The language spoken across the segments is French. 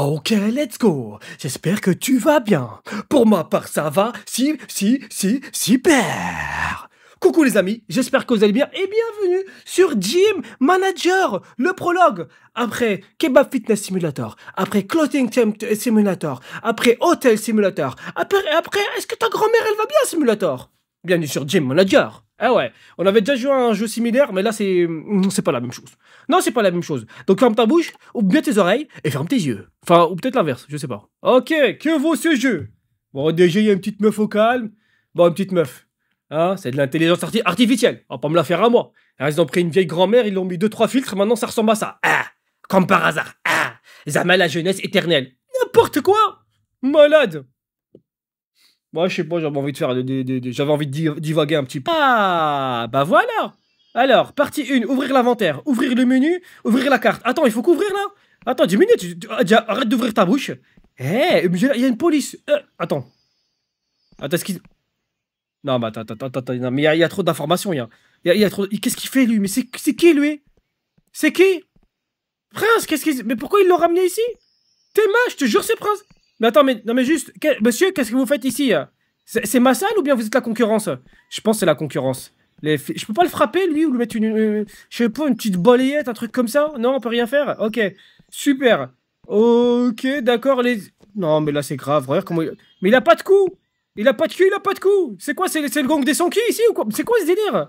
Ok, let's go. J'espère que tu vas bien. Pour ma part, ça va. Si, si, si, super. Coucou les amis, j'espère que vous allez bien et bienvenue sur Gym Manager, le prologue. Après Kebab Fitness Simulator, après Clothing Simulator, après Hotel Simulator, après, après est-ce que ta grand-mère elle va bien Simulator Bienvenue sur Jim Manager. Ah eh ouais, on avait déjà joué à un jeu similaire, mais là c'est mm, c'est pas la même chose. Non, c'est pas la même chose. Donc ferme ta bouche, ou bien tes oreilles et ferme tes yeux. Enfin, ou peut-être l'inverse, je sais pas. Ok, que vaut ce jeu Bon, déjà il y a une petite meuf au calme. Bon, une petite meuf. Ah, c'est de l'intelligence artificielle. Oh, pas me la faire à moi. ils ont pris une vieille grand-mère, ils l'ont mis deux trois filtres, maintenant ça ressemble à ça. Ah, comme par hasard. Ah, Zama la jeunesse éternelle. N'importe quoi. Malade. Moi, bah, je sais pas, j'avais envie de faire. j'avais envie de divaguer un petit peu. Ah, bah voilà Alors, partie 1, ouvrir l'inventaire, ouvrir le menu, ouvrir la carte. Attends, il faut qu'ouvrir là Attends, 10 minutes, ah, arrête d'ouvrir ta bouche. Hé, eh, il y a une police. Euh, attends. Attends, est-ce qu'il. Non, mais attends, attends, attends, attends. mais il y, a trop d'informations, il y a, y a, trop. Qu'est-ce qu'il fait lui Mais c'est qui lui C'est qui Prince, qu'est-ce qu'il. Mais pourquoi ils l'ont ramené ici T'es mâche, je te jure, c'est Prince mais attends, mais, non, mais juste, monsieur, qu'est-ce que vous faites ici C'est ma salle ou bien vous êtes la concurrence Je pense que c'est la concurrence. je peux pas le frapper, lui, ou lui mettre une, je sais pas, une petite balayette, un truc comme ça Non, on peut rien faire Ok, super. Ok, d'accord, les... Non, mais là, c'est grave, regarde comment il... Mais il a pas de coup Il a pas de cul, il a pas de coup C'est quoi, c'est le gong des sanki ici ou quoi C'est quoi ce délire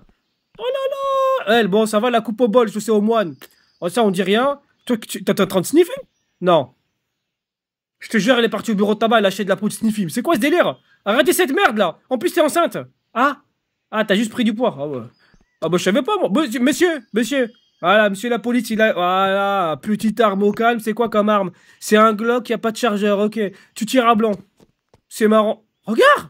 Oh là là Elle, bon, ça va, la coupe au bol, je sais, au moine. Oh, ça, on dit rien. Toi, t'es en train de sniffer Non. Je te jure, elle est partie au bureau de tabac, elle achète de la peau de sniffy. C'est quoi ce délire Arrêtez cette merde là En plus, t'es enceinte Ah Ah, t'as juste pris du poids. Ah ouais. Ah bah, je savais pas moi. Monsieur, monsieur Voilà, monsieur la police, il a. Voilà, petite arme au calme, c'est quoi comme arme C'est un Glock, y a pas de chargeur, ok. Tu tires à blanc. C'est marrant. Regarde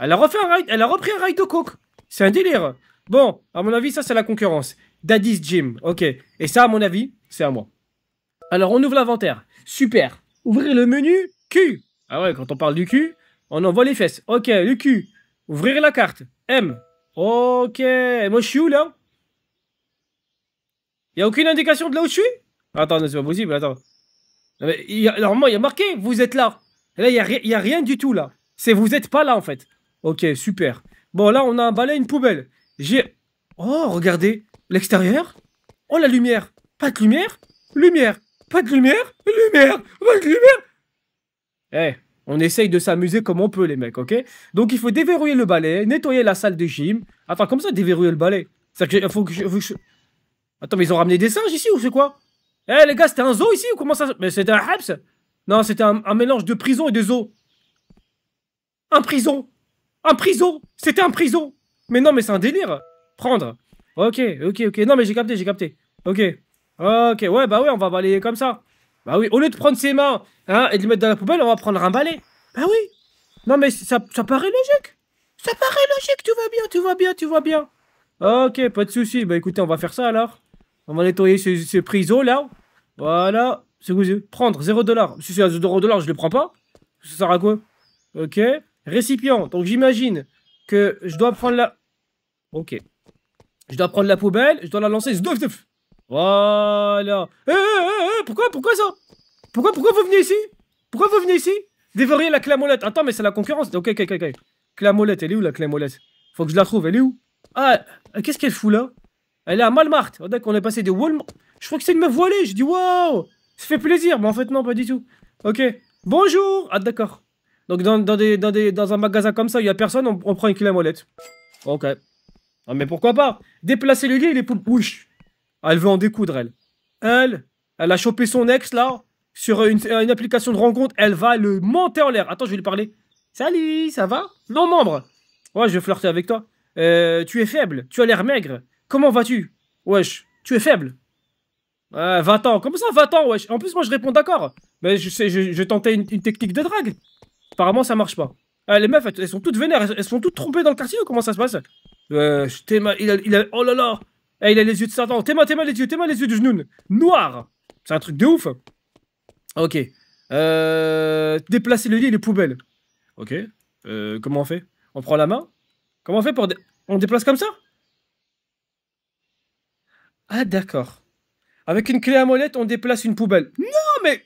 Elle a refait un ride, elle a repris un ride de coke. C'est un délire. Bon, à mon avis, ça c'est la concurrence. Daddy's Gym, ok. Et ça, à mon avis, c'est à moi. Alors, on ouvre l'inventaire. Super. Ouvrir le menu, Q. Ah ouais, quand on parle du cul, on envoie les fesses. Ok, le cul. Ouvrir la carte, M. Ok, moi je suis où là Il a aucune indication de là où je suis Attends, c'est pas possible, attends. mais, normalement, il y a marqué, vous êtes là. là, il n'y a, y a rien du tout là. C'est vous n'êtes pas là en fait. Ok, super. Bon, là, on a emballé une poubelle. J'ai... Oh, regardez. L'extérieur. Oh, la lumière. Pas de lumière. Lumière. Pas de lumière Lumière Pas de lumière Eh, on essaye de s'amuser comme on peut, les mecs, ok Donc, il faut déverrouiller le balai, nettoyer la salle de gym. Attends, comme ça, déverrouiller le balai C'est-à-dire qu'il faut que je... Attends, mais ils ont ramené des singes ici ou c'est quoi Eh les gars, c'était un zoo ici ou comment ça Mais c'était un haps Non, c'était un, un, mélange de prison et de zoo. Un prison Un prison C'était un prison Mais non, mais c'est un délire Prendre Ok, ok, ok. Non, mais j'ai capté, j'ai capté. Ok. Ok, ouais, bah oui, on va balayer comme ça. Bah oui, au lieu de prendre ses mains hein, et de les mettre dans la poubelle, on va prendre un balai. Bah oui. Non, mais ça, ça paraît logique. Ça paraît logique, tout va bien, tout va bien, tout va bien. Ok, pas de souci. Bah écoutez, on va faire ça alors. On va nettoyer ce, ce là. Voilà. C'est Prendre 0 dollar. Si c'est 0 dollar, je le prends pas. Ça sert à quoi Ok. Récipient. Donc j'imagine que je dois prendre la. Ok. Je dois prendre la poubelle, je dois la lancer. Voilà. Eh, eh, eh, eh, pourquoi, pourquoi ça Pourquoi, pourquoi vous venez ici Pourquoi vous venez ici Dévorer la molette, Attends, mais c'est la concurrence. Ok, ok, ok. molette, elle est où la molette Faut que je la trouve, elle est où Ah, euh, qu'est-ce qu'elle fout là Elle est à Malmart. Oh, dès on est passé de Walmart. Je crois que c'est de me voiler, Je dis waouh Ça fait plaisir. Mais en fait, non, pas du tout. Ok. Bonjour Ah, d'accord. Donc, dans, des, dans, un magasin comme ça, il n'y a personne, on, prend une molette Ok. Ah mais pourquoi pas Déplacer le lit et les poules. Ouch ah, elle veut en découdre, elle. Elle, elle a chopé son ex, là, sur une, application de rencontre. Elle va le monter en l'air. Attends, je vais lui parler. Salut, ça va Non, membre. Ouais, je vais flirter avec toi. Euh, tu es faible, tu as l'air maigre. Comment vas-tu Wesh, tu es faible. Euh, 20 ans. Comment ça, va ans, wesh En plus, moi, je réponds d'accord. Mais je, sais, je, tentais une, technique de drague. Apparemment, ça marche pas. Ah, les meufs, elles, sont toutes vénères. Elles, sont toutes trompées dans le quartier ou comment ça se passe euh, je Oh là là eh, il a les yeux de Satan. t'es moi les yeux, tais-moi les yeux de genou Noir. C'est un truc de ouf. Ok. Euh, déplacer le lit et les poubelles. Ok. Euh, comment on fait On prend la main Comment on fait pour... on déplace comme ça Ah d'accord. Avec une clé à molette, on déplace une poubelle. Non mais...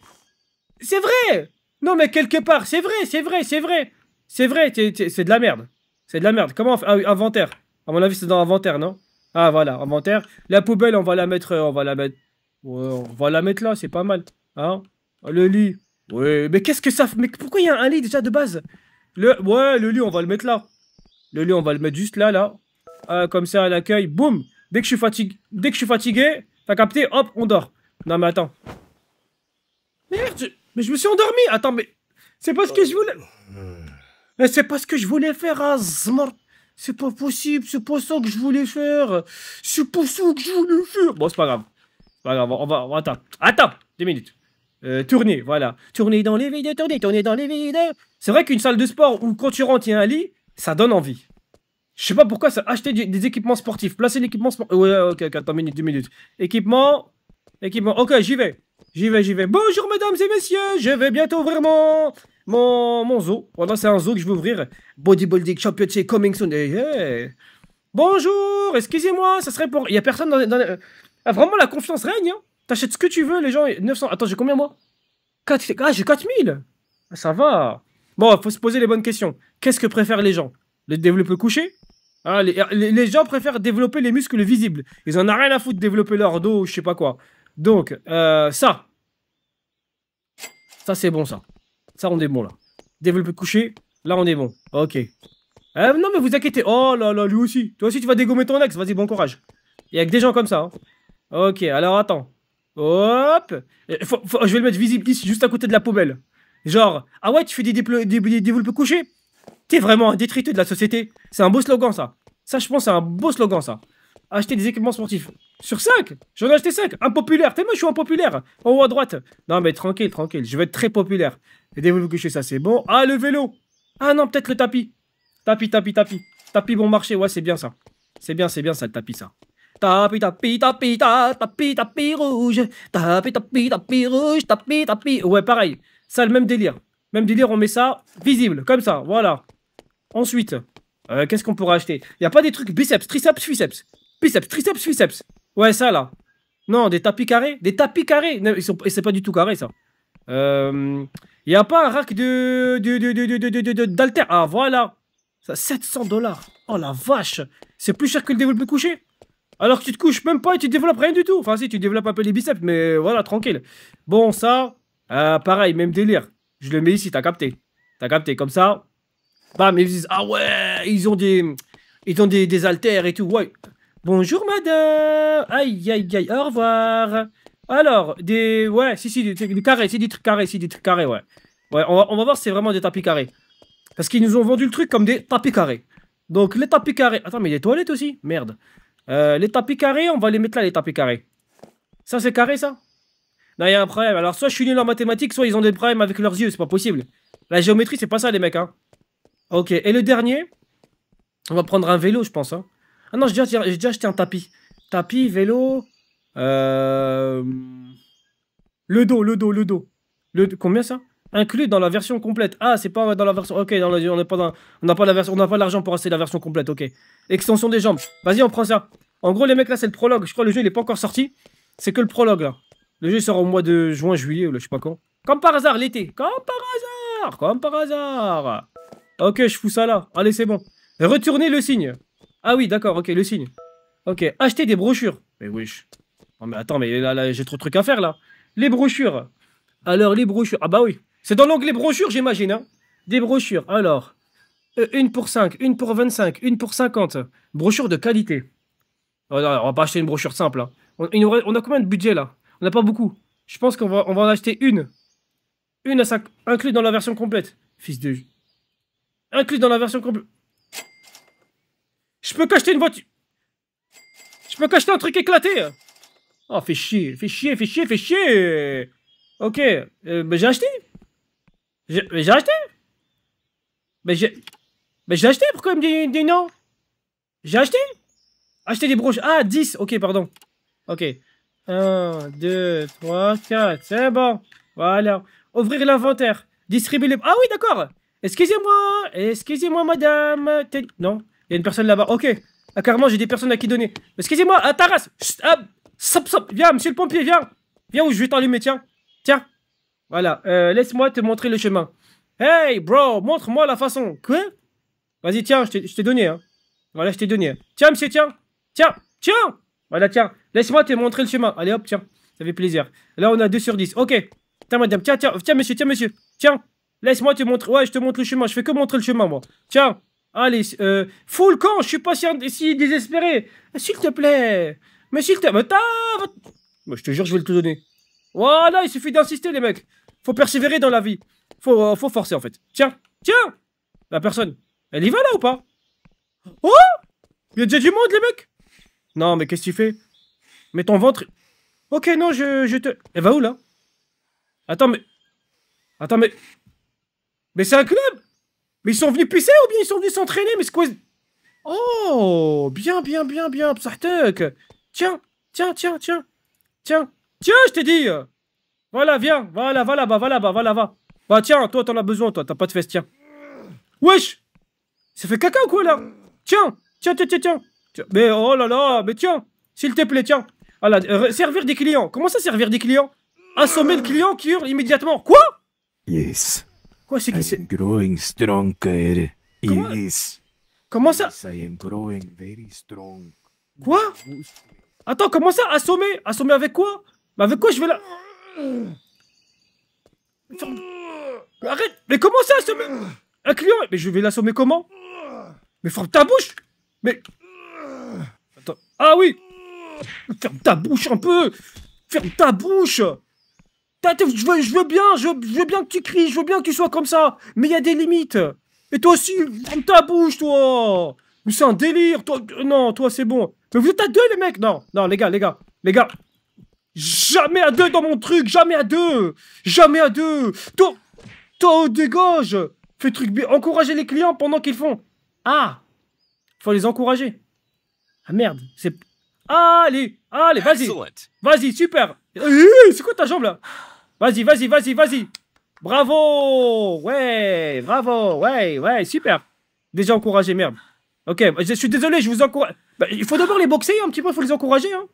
C'est vrai Non mais quelque part, c'est vrai, c'est vrai, c'est vrai. C'est vrai, c'est de la merde. C'est de la merde. Comment on fait Ah oui, inventaire. À mon avis, c'est dans inventaire, non ah voilà, inventaire. La poubelle, on va la mettre, on va la mettre, on va la mettre là, c'est pas mal. Hein Le lit. Ouais, mais qu'est-ce que ça Mais pourquoi il y a un lit déjà de base Le, ouais, le lit, on va le mettre là. Le lit, on va le mettre juste là, là. Ah, comme ça, à l'accueil, boum. Dès que je suis fatigué, dès que je suis fatigué, t'as capté, hop, on dort. Non mais attends. Merde, mais je me suis endormi. Attends, mais c'est pas ce que je voulais. Mais c'est pas ce que je voulais faire, à hein, Zmort. C'est pas possible, c'est pas ça que je voulais faire. C'est pas ça que je voulais faire. Bon, c'est pas grave. Pas grave, on va, on va Attends, deux minutes. Euh, tournez, tourner, voilà. tournez dans les vidéos, tournez, tourner dans les vides. C'est vrai qu'une salle de sport où quand tu rentres, il y a un lit, ça donne envie. Je sais pas pourquoi ça. Acheter des équipements sportifs, placer l'équipement sportif. Ouais, ok, attends, minute, deux minutes. Équipement, équipement. Ok, j'y vais. J'y vais, j'y vais. Bonjour mesdames et messieurs, je vais bientôt ouvrir mon... Mon, mon zoo. Voilà, c'est un zoo que je vais ouvrir. Bodybuilding Championship coming soon. Eh, eh. Bonjour, excusez-moi, ça serait pour... Il y a personne dans... dans... Ah, vraiment, la confiance règne. Hein. T'achètes ce que tu veux, les gens. 900... Attends, j'ai combien, moi Ah, j'ai 4000 ah, Ça va. Bon, faut se poser les bonnes questions. Qu'est-ce que préfèrent les gens Les développer couché ah, les, les, gens préfèrent développer les muscles visibles. Ils en ont rien à foutre de développer leur dos ou je sais pas quoi. Donc, euh, ça. Ça, c'est bon, ça. Ça, on est bon, là. Développé couché. Là, on est bon. Ok. Euh, non, mais vous inquiétez. Oh là là, lui aussi. Toi aussi, tu vas dégommer ton ex. Vas-y, bon courage. Il y a que des gens comme ça. Hein. Ok, alors attends. Hop. Euh, je vais le mettre visible ici, juste à côté de la poubelle. Genre, ah ouais, tu fais des, des, des couchés T'es vraiment un détritus de la société. C'est un beau slogan, ça. Ça, je pense, c'est un beau slogan, ça acheter des équipements sportifs. Sur 5 J'en ai acheté 5 Impopulaire T'es moi, je suis impopulaire En haut à droite Non, mais tranquille, tranquille, je vais être très populaire. Aidez-vous que je ça, c'est bon. Ah, le vélo Ah non, peut-être le tapis Tapis, tapis, tapis. Tapis bon marché, ouais, c'est bien ça. C'est bien, c'est bien ça, le tapis, ça. Tapis, tapis, tapis, tapis, tapis rouge. Tapis, tapis, tapis rouge, tapis, tapis. Ouais, pareil. Ça, le même délire. Même délire, on met ça visible, comme ça, voilà. Ensuite, euh, qu'est-ce qu'on pourrait acheter Il n'y a pas des trucs biceps, triceps, biceps Biceps, triceps, biceps. Ouais, ça là. Non, des tapis carrés. Des tapis carrés. ils sont... c'est pas du tout carré ça. Il euh, n'y a pas un rack de, de, Ah voilà. Ça, 700 dollars. Oh la vache. C'est plus cher que le développé couché. Alors que tu te couches même pas et tu développes rien du tout. Enfin si, tu développes un peu les biceps, mais voilà, tranquille. Bon, ça, euh, pareil, même délire. Je le mets ici, t'as capté. T'as capté, comme ça. Bam, ils disent, ah ouais, ils ont des... Ils ont des, des et tout. Ouais, Bonjour madame. Aïe, aïe, aïe, au revoir. Alors, des... Ouais, si, si, du carré, c'est des trucs carrés, c'est des trucs carrés, ouais. Ouais, on va, voir si c'est vraiment des tapis carrés. Parce qu'ils nous ont vendu le truc comme des tapis carrés. Donc, les tapis carrés... Attends, mais les toilettes aussi Merde. Euh, les tapis carrés, on va les mettre là, les tapis carrés. Ça, c'est carré, ça Non, il y a un problème. Alors, soit je suis nul en mathématiques, soit ils ont des problèmes avec leurs yeux, c'est pas possible. La géométrie, c'est pas ça, les mecs, hein. Ok, et le dernier... On va prendre un vélo, je pense, hein. Ah non, j'ai déjà, acheté un tapis. Tapis, vélo. Euh... Le dos, le dos, le dos. Le... Combien ça Inclus dans la version complète. Ah, c'est pas dans la version. Ok, dans on n'a pas, la version, n'a pas l'argent pour acheter la version complète. Ok. Extension des jambes. Vas-y, on prend ça. En gros, les mecs là, c'est le prologue. Je crois que le jeu il est pas encore sorti. C'est que le prologue là. Le jeu sort au mois de juin, juillet, ou je sais pas quand. Comme par hasard, l'été. Comme par hasard. Comme par hasard. Ok, je fous ça là. Allez, c'est bon. Retournez le signe. Ah oui, d'accord, ok, le signe. Ok, acheter des brochures. Mais wesh. Non mais attends, mais là, j'ai trop de trucs à faire là. Les brochures. Alors, les brochures. Ah bah oui. C'est dans l'onglet brochures, j'imagine. Hein des brochures. Alors, euh, une pour 5, une pour 25, une pour 50. Brochures de qualité. Oh, on va pas acheter une brochure simple. Hein. On, a combien de budget là On n'a pas beaucoup. Je pense qu'on va, va en acheter une. Une à 5, inclus dans la version complète. Fils de... Inclus dans la version complète. Je peux acheter une voiture. Je peux acheter un truc éclaté. Oh, fais chier, fais chier, fais chier, fais chier. Ok, Mais euh, ben, j'ai acheté. J'ai ben, acheté. Mais ben, j'ai. Mais j'ai acheté, pourquoi il me dit, non J'ai acheté Acheter des broches. Ah, 10, ok, pardon. Ok. 1, 2, 3, 4, c'est bon. Voilà. Ouvrir l'inventaire. Distribuer les... Ah oui, d'accord. Excusez-moi, excusez-moi, madame. Non, il y a une personne là-bas. Ok. Ah, carrément, j'ai des personnes à qui donner. Excusez-moi, à ah, sop, sop. Viens, monsieur le pompier, viens. Viens où je vais t'allumer, tiens. Tiens. Voilà. Euh, laisse-moi te montrer le chemin. Hey, bro, montre-moi la façon. Quoi Vas-y, tiens, je t'ai donné. Hein. Voilà, je t'ai donné. Tiens, monsieur, tiens. Tiens, tiens. Voilà, tiens. Laisse-moi te montrer le chemin. Allez, hop, tiens. Ça fait plaisir. Là, on a 2 sur 10. Ok. Tiens, madame. Tiens, tiens. Tiens, monsieur, tiens, monsieur. Tiens. Laisse-moi te montrer. Ouais, je te montre le chemin. Je fais que montrer le chemin, moi. Tiens. Allez, euh, fous le camp, je suis pas si, désespéré. S'il te plaît. Mais s'il te plaît. Moi, je te jure, je vais le tout donner. Voilà, il suffit d'insister, les mecs. Faut persévérer dans la vie. Euh, faut, forcer, en fait. Tiens, tiens. La personne, elle y va là ou pas Oh Il y a déjà du monde, les mecs Non, mais qu'est-ce que tu fais Mais ton ventre. Ok, non, je, je te. Elle va où là Attends, mais. Attends, mais. Mais c'est un club mais ils sont venus pisser ou bien ils sont venus s'entraîner Mais c'est quoi Oh Bien, bien, bien, bien, Psartek Tiens, tiens, tiens, tiens Tiens Tiens, je t'ai dit Voilà, viens Voilà, va là-bas, va là-bas, va Bah tiens, toi, t'en as besoin, toi, t'as pas de fesses, tiens Wesh Ça fait caca ou quoi, là Tiens Tiens, tiens, tiens, tiens Mais oh là là Mais tiens S'il te plaît, tiens Voilà, ah euh, servir des clients Comment ça, servir des clients Assommer le client qui hurle immédiatement Quoi Yes Quoi, c'est qui c'est growing stronger. Comment... Comment ça I am growing very strong. Quoi Attends, comment ça Assommer Assommer avec quoi Mais avec quoi je vais la... arrête Mais comment ça assommer Un client Mais je vais l'assommer comment Mais ferme ta bouche Mais... Attends. Ah oui Ferme ta bouche un peu Ferme ta bouche je veux, je veux bien, je veux, bien que tu cries, je veux bien que tu sois comme ça, mais il y a des limites. Et toi aussi, ta bouche, toi. Mais c'est un délire, toi. Non, toi, c'est bon. Mais vous êtes à deux, les mecs. Non, non, les gars, les gars, les gars. Jamais à deux dans mon truc, jamais à deux. Jamais à deux. Toi, toi, dégage. Fais truc bien. Encouragez les clients pendant qu'ils font. Ah, faut les encourager. Ah merde, c'est. Allez, allez, vas-y. Vas-y, super. c'est quoi ta jambe là Vas-y, vas-y, vas-y, vas-y. Bravo Ouais, bravo, ouais, ouais, super. Déjà encouragé, merde. Ok, bah, je suis désolé, je vous encourage. Bah, il faut d'abord les boxer un petit peu, il faut les encourager. Hein.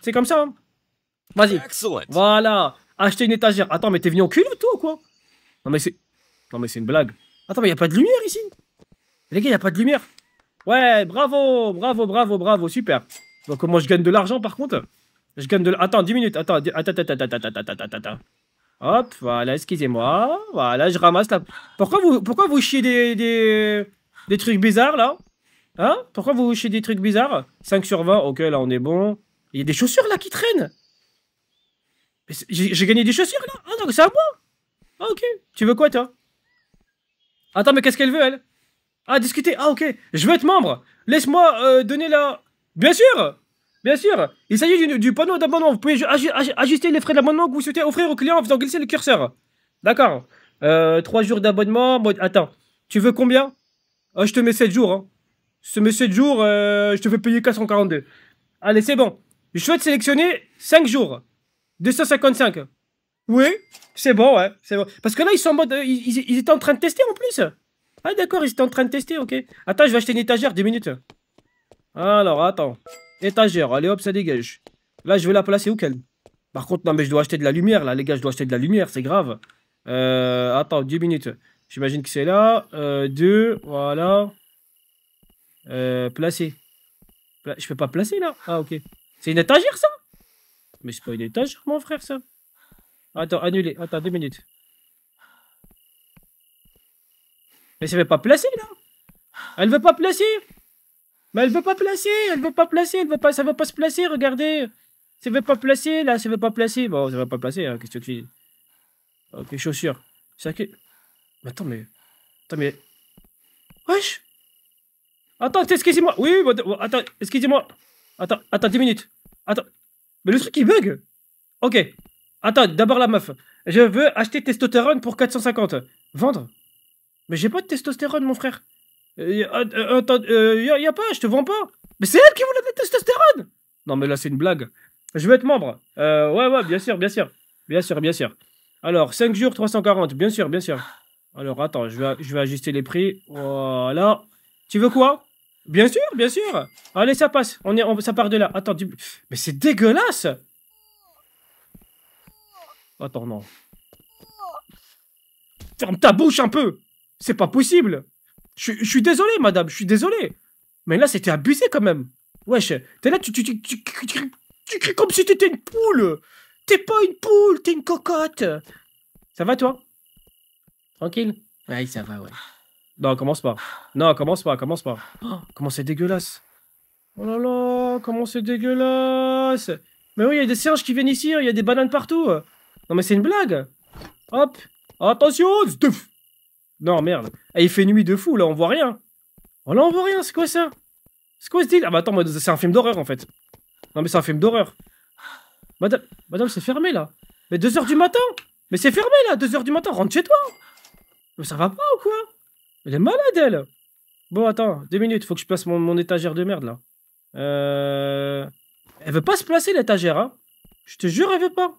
C'est comme ça. Hein. Vas-y. Voilà. Acheter une étagère. Attends, mais t'es venu en cul ou toi ou quoi Non, mais c'est. Non, mais c'est une blague. Attends, mais y a pas de lumière ici Les gars, y a pas de lumière. Ouais, bravo, bravo, bravo, bravo, super. Donc, comment je gagne de l'argent par contre Je gagne de. Attends, 10 minutes. Attends, attends, attends, attends, attends, attends, attends, attends. Hop, voilà, excusez-moi. Voilà, je ramasse la... Pourquoi vous, pourquoi vous chiez des, des, trucs bizarres, là Hein Pourquoi vous chiez des trucs bizarres 5 sur 20, ok, là, on est bon. Il y a des chaussures, là, qui traînent J'ai gagné des chaussures, là Ah, non, c'est à moi Ah, ok. Tu veux quoi, toi Attends, mais qu'est-ce qu'elle veut, elle Ah, discuter Ah, ok. Je veux être membre Laisse-moi euh, donner la... Bien sûr Bien sûr, il s'agit du, panneau d'abonnement. Vous pouvez ajuster les frais d'abonnement que vous souhaitez offrir au client en faisant glisser le curseur. D'accord. 3 euh, jours d'abonnement. Attends, tu veux combien ah, Je te mets 7 jours. Hein. Je te mets 7 jours, euh, je te fais payer 442. Allez, c'est bon. Je souhaite sélectionner 5 jours. 255. Oui, c'est bon, ouais. C'est bon. Parce que là, ils sont en mode. Euh, ils, étaient en train de tester en plus. Ah, d'accord, ils étaient en train de tester, ok. Attends, je vais acheter une étagère, 10 minutes. Alors, attends. Étagère, allez hop, ça dégage. Là, je vais la placer où qu'elle Par contre, non, mais je dois acheter de la lumière, là, les gars, je dois acheter de la lumière, c'est grave. Euh, attends, 10 minutes. J'imagine que c'est là. 2, euh, voilà. Euh, placer. je peux pas placer, là Ah, ok. C'est une étagère, ça Mais c'est pas une étagère, mon frère, ça. Attends, annuler. Attends, 2 minutes. Mais ça veut pas placer, là Elle veut pas placer mais elle veut pas placer, elle veut pas placer, elle veut pas, ça veut pas se placer, regardez. Ça veut pas placer, là, ça veut pas placer. Bon, ça veut pas placer, hein, qu'est-ce que tu dis Ok, chaussures. C'est qui Mais attends, mais... Attends, mais... Wesh Attends, excusez-moi Oui, oui, attends, excusez-moi Attends, attends, 10 minutes Attends... Mais le truc, il bug Ok. Attends, d'abord la meuf. Je veux acheter testostérone pour 450. Vendre Mais j'ai pas de testostérone, mon frère. Euh, euh, euh, y a, pas, je te vends pas. Mais c'est elle qui voulait de la testostérone Non, mais là, c'est une blague. Je veux être membre. ouais, ouais, bien sûr, bien sûr. Bien sûr, bien sûr. Alors, 5 jours, 340. Bien sûr, bien sûr. Alors, attends, je vais, je vais ajuster les prix. Voilà. Tu veux quoi Bien sûr, bien sûr. Allez, ça passe. On est, on, ça part de là. Attends, mais c'est dégueulasse. Attends, non. Ferme ta bouche un peu. C'est pas possible. Je, suis désolé, madame, je suis désolé. Mais là, c'était abusé quand même. Wesh, t'es là, tu, tu, cries comme si t'étais une poule. T'es pas une poule, t'es une cocotte. Ça va, toi Tranquille Ouais, ça va, ouais. Non, commence pas. Non, commence pas, commence pas. comment c'est dégueulasse. Oh là là, comment c'est dégueulasse. Mais oui, il y a des singes qui viennent ici, hein, il y a des bananes partout. Non, mais c'est une blague. Hop, attention, non, merde. Ah, il fait nuit de fou, là, on voit rien. Oh là, on voit rien, c'est quoi ça C'est quoi ce deal Ah bah attends, c'est un film d'horreur, en fait. Non, mais c'est un film d'horreur. Madame, madame c'est fermé, là. Mais 2h du matin Mais c'est fermé, là, 2h du matin, rentre chez toi Mais ça va pas ou quoi Elle est malade, elle Bon, attends, deux minutes, faut que je place mon, étagère de merde, là. Euh... Elle veut pas se placer, l'étagère, hein Je te jure, elle veut pas.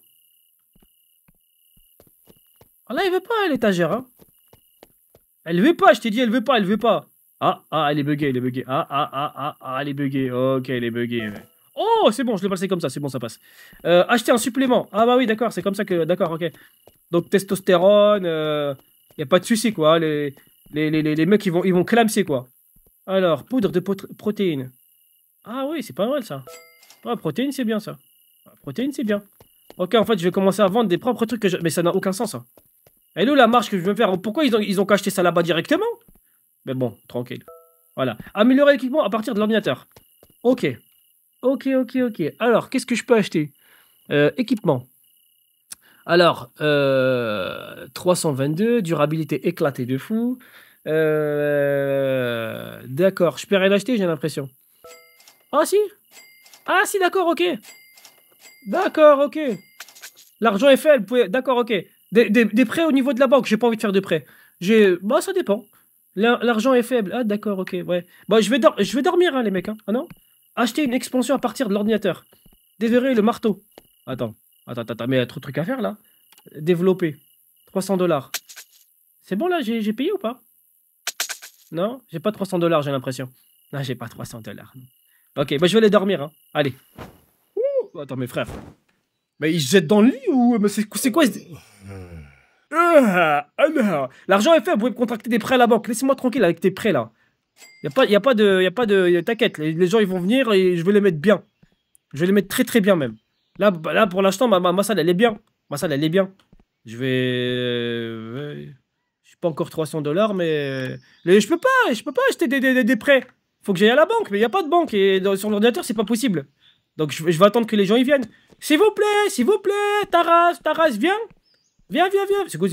Ah, là, elle veut pas, l'étagère, hein elle veut pas, je t'ai dit, elle veut pas, elle veut pas. Ah, ah, elle est buggée, elle est buggée. Ah, ah, ah, ah, ah elle est buggée. Ok, elle est buggée. Oh, c'est bon, je l'ai passé comme ça, c'est bon, ça passe. Euh, acheter un supplément. Ah bah oui, d'accord, c'est comme ça que... D'accord, ok. Donc, testostérone, il euh, n'y a pas de souci, quoi. Les, les, mecs, ils vont, ils vont clamser, quoi. Alors, poudre de protéines. Ah oui, c'est pas mal, ça. Ah, protéines, c'est bien, ça. Ah, protéine, protéines, c'est bien. Ok, en fait, je vais commencer à vendre des propres trucs que Mais ça n'a aucun sens, hein. Elle nous, la marche que je veux faire Pourquoi ils ont, ils ont ça là-bas directement Mais bon, tranquille. Voilà. Améliorer l'équipement à partir de l'ordinateur. Ok. Ok, ok, ok. Alors, qu'est-ce que je peux acheter euh, Équipement. Alors, 322, euh, durabilité éclatée de fou. Euh, d'accord, je peux rien acheter, j'ai l'impression. Ah si Ah si, d'accord, ok. D'accord, ok. L'argent est fait, vous pouvez... d'accord, ok. Des, prêts au niveau de la banque, j'ai pas envie de faire de prêts. J'ai, bah ça dépend. L'argent est faible. Ah d'accord, ok, ouais. Bah je vais, dormir hein, les mecs. Hein. Ah non Acheter une expansion à partir de l'ordinateur. Déverrer le marteau. Attends, attends, attends, mais y a trop de trucs à faire là. Développer. 300 dollars. C'est bon là, j'ai payé ou pas Non J'ai pas 300 dollars, j'ai l'impression. Non, j'ai pas 300 dollars. Ok, bah je vais aller dormir. Hein. Allez. attends, mes frères. Mais ils se jettent dans le lit ou. c'est quoi euh, euh, euh. L'argent est fait, vous pouvez contracter des prêts à la banque. Laissez-moi tranquille avec tes prêts là. Il pas, y a pas de. Y a pas de T'inquiète, les, gens ils vont venir et je vais les mettre bien. Je vais les mettre très très bien même. Là, bah, là pour l'instant, ma, ma, salle elle est bien. Ma salle elle est bien. Je vais. Je suis pas encore 300 dollars, mais. je peux pas, je peux pas acheter des, des prêts. Faut que j'aille à la banque, mais il n'y a pas de banque et sur l'ordinateur c'est pas possible. Donc je, je vais attendre que les gens y viennent. S'il vous plaît, s'il vous plaît, Taras, Taras, viens. Viens, viens, viens. C'est quoi,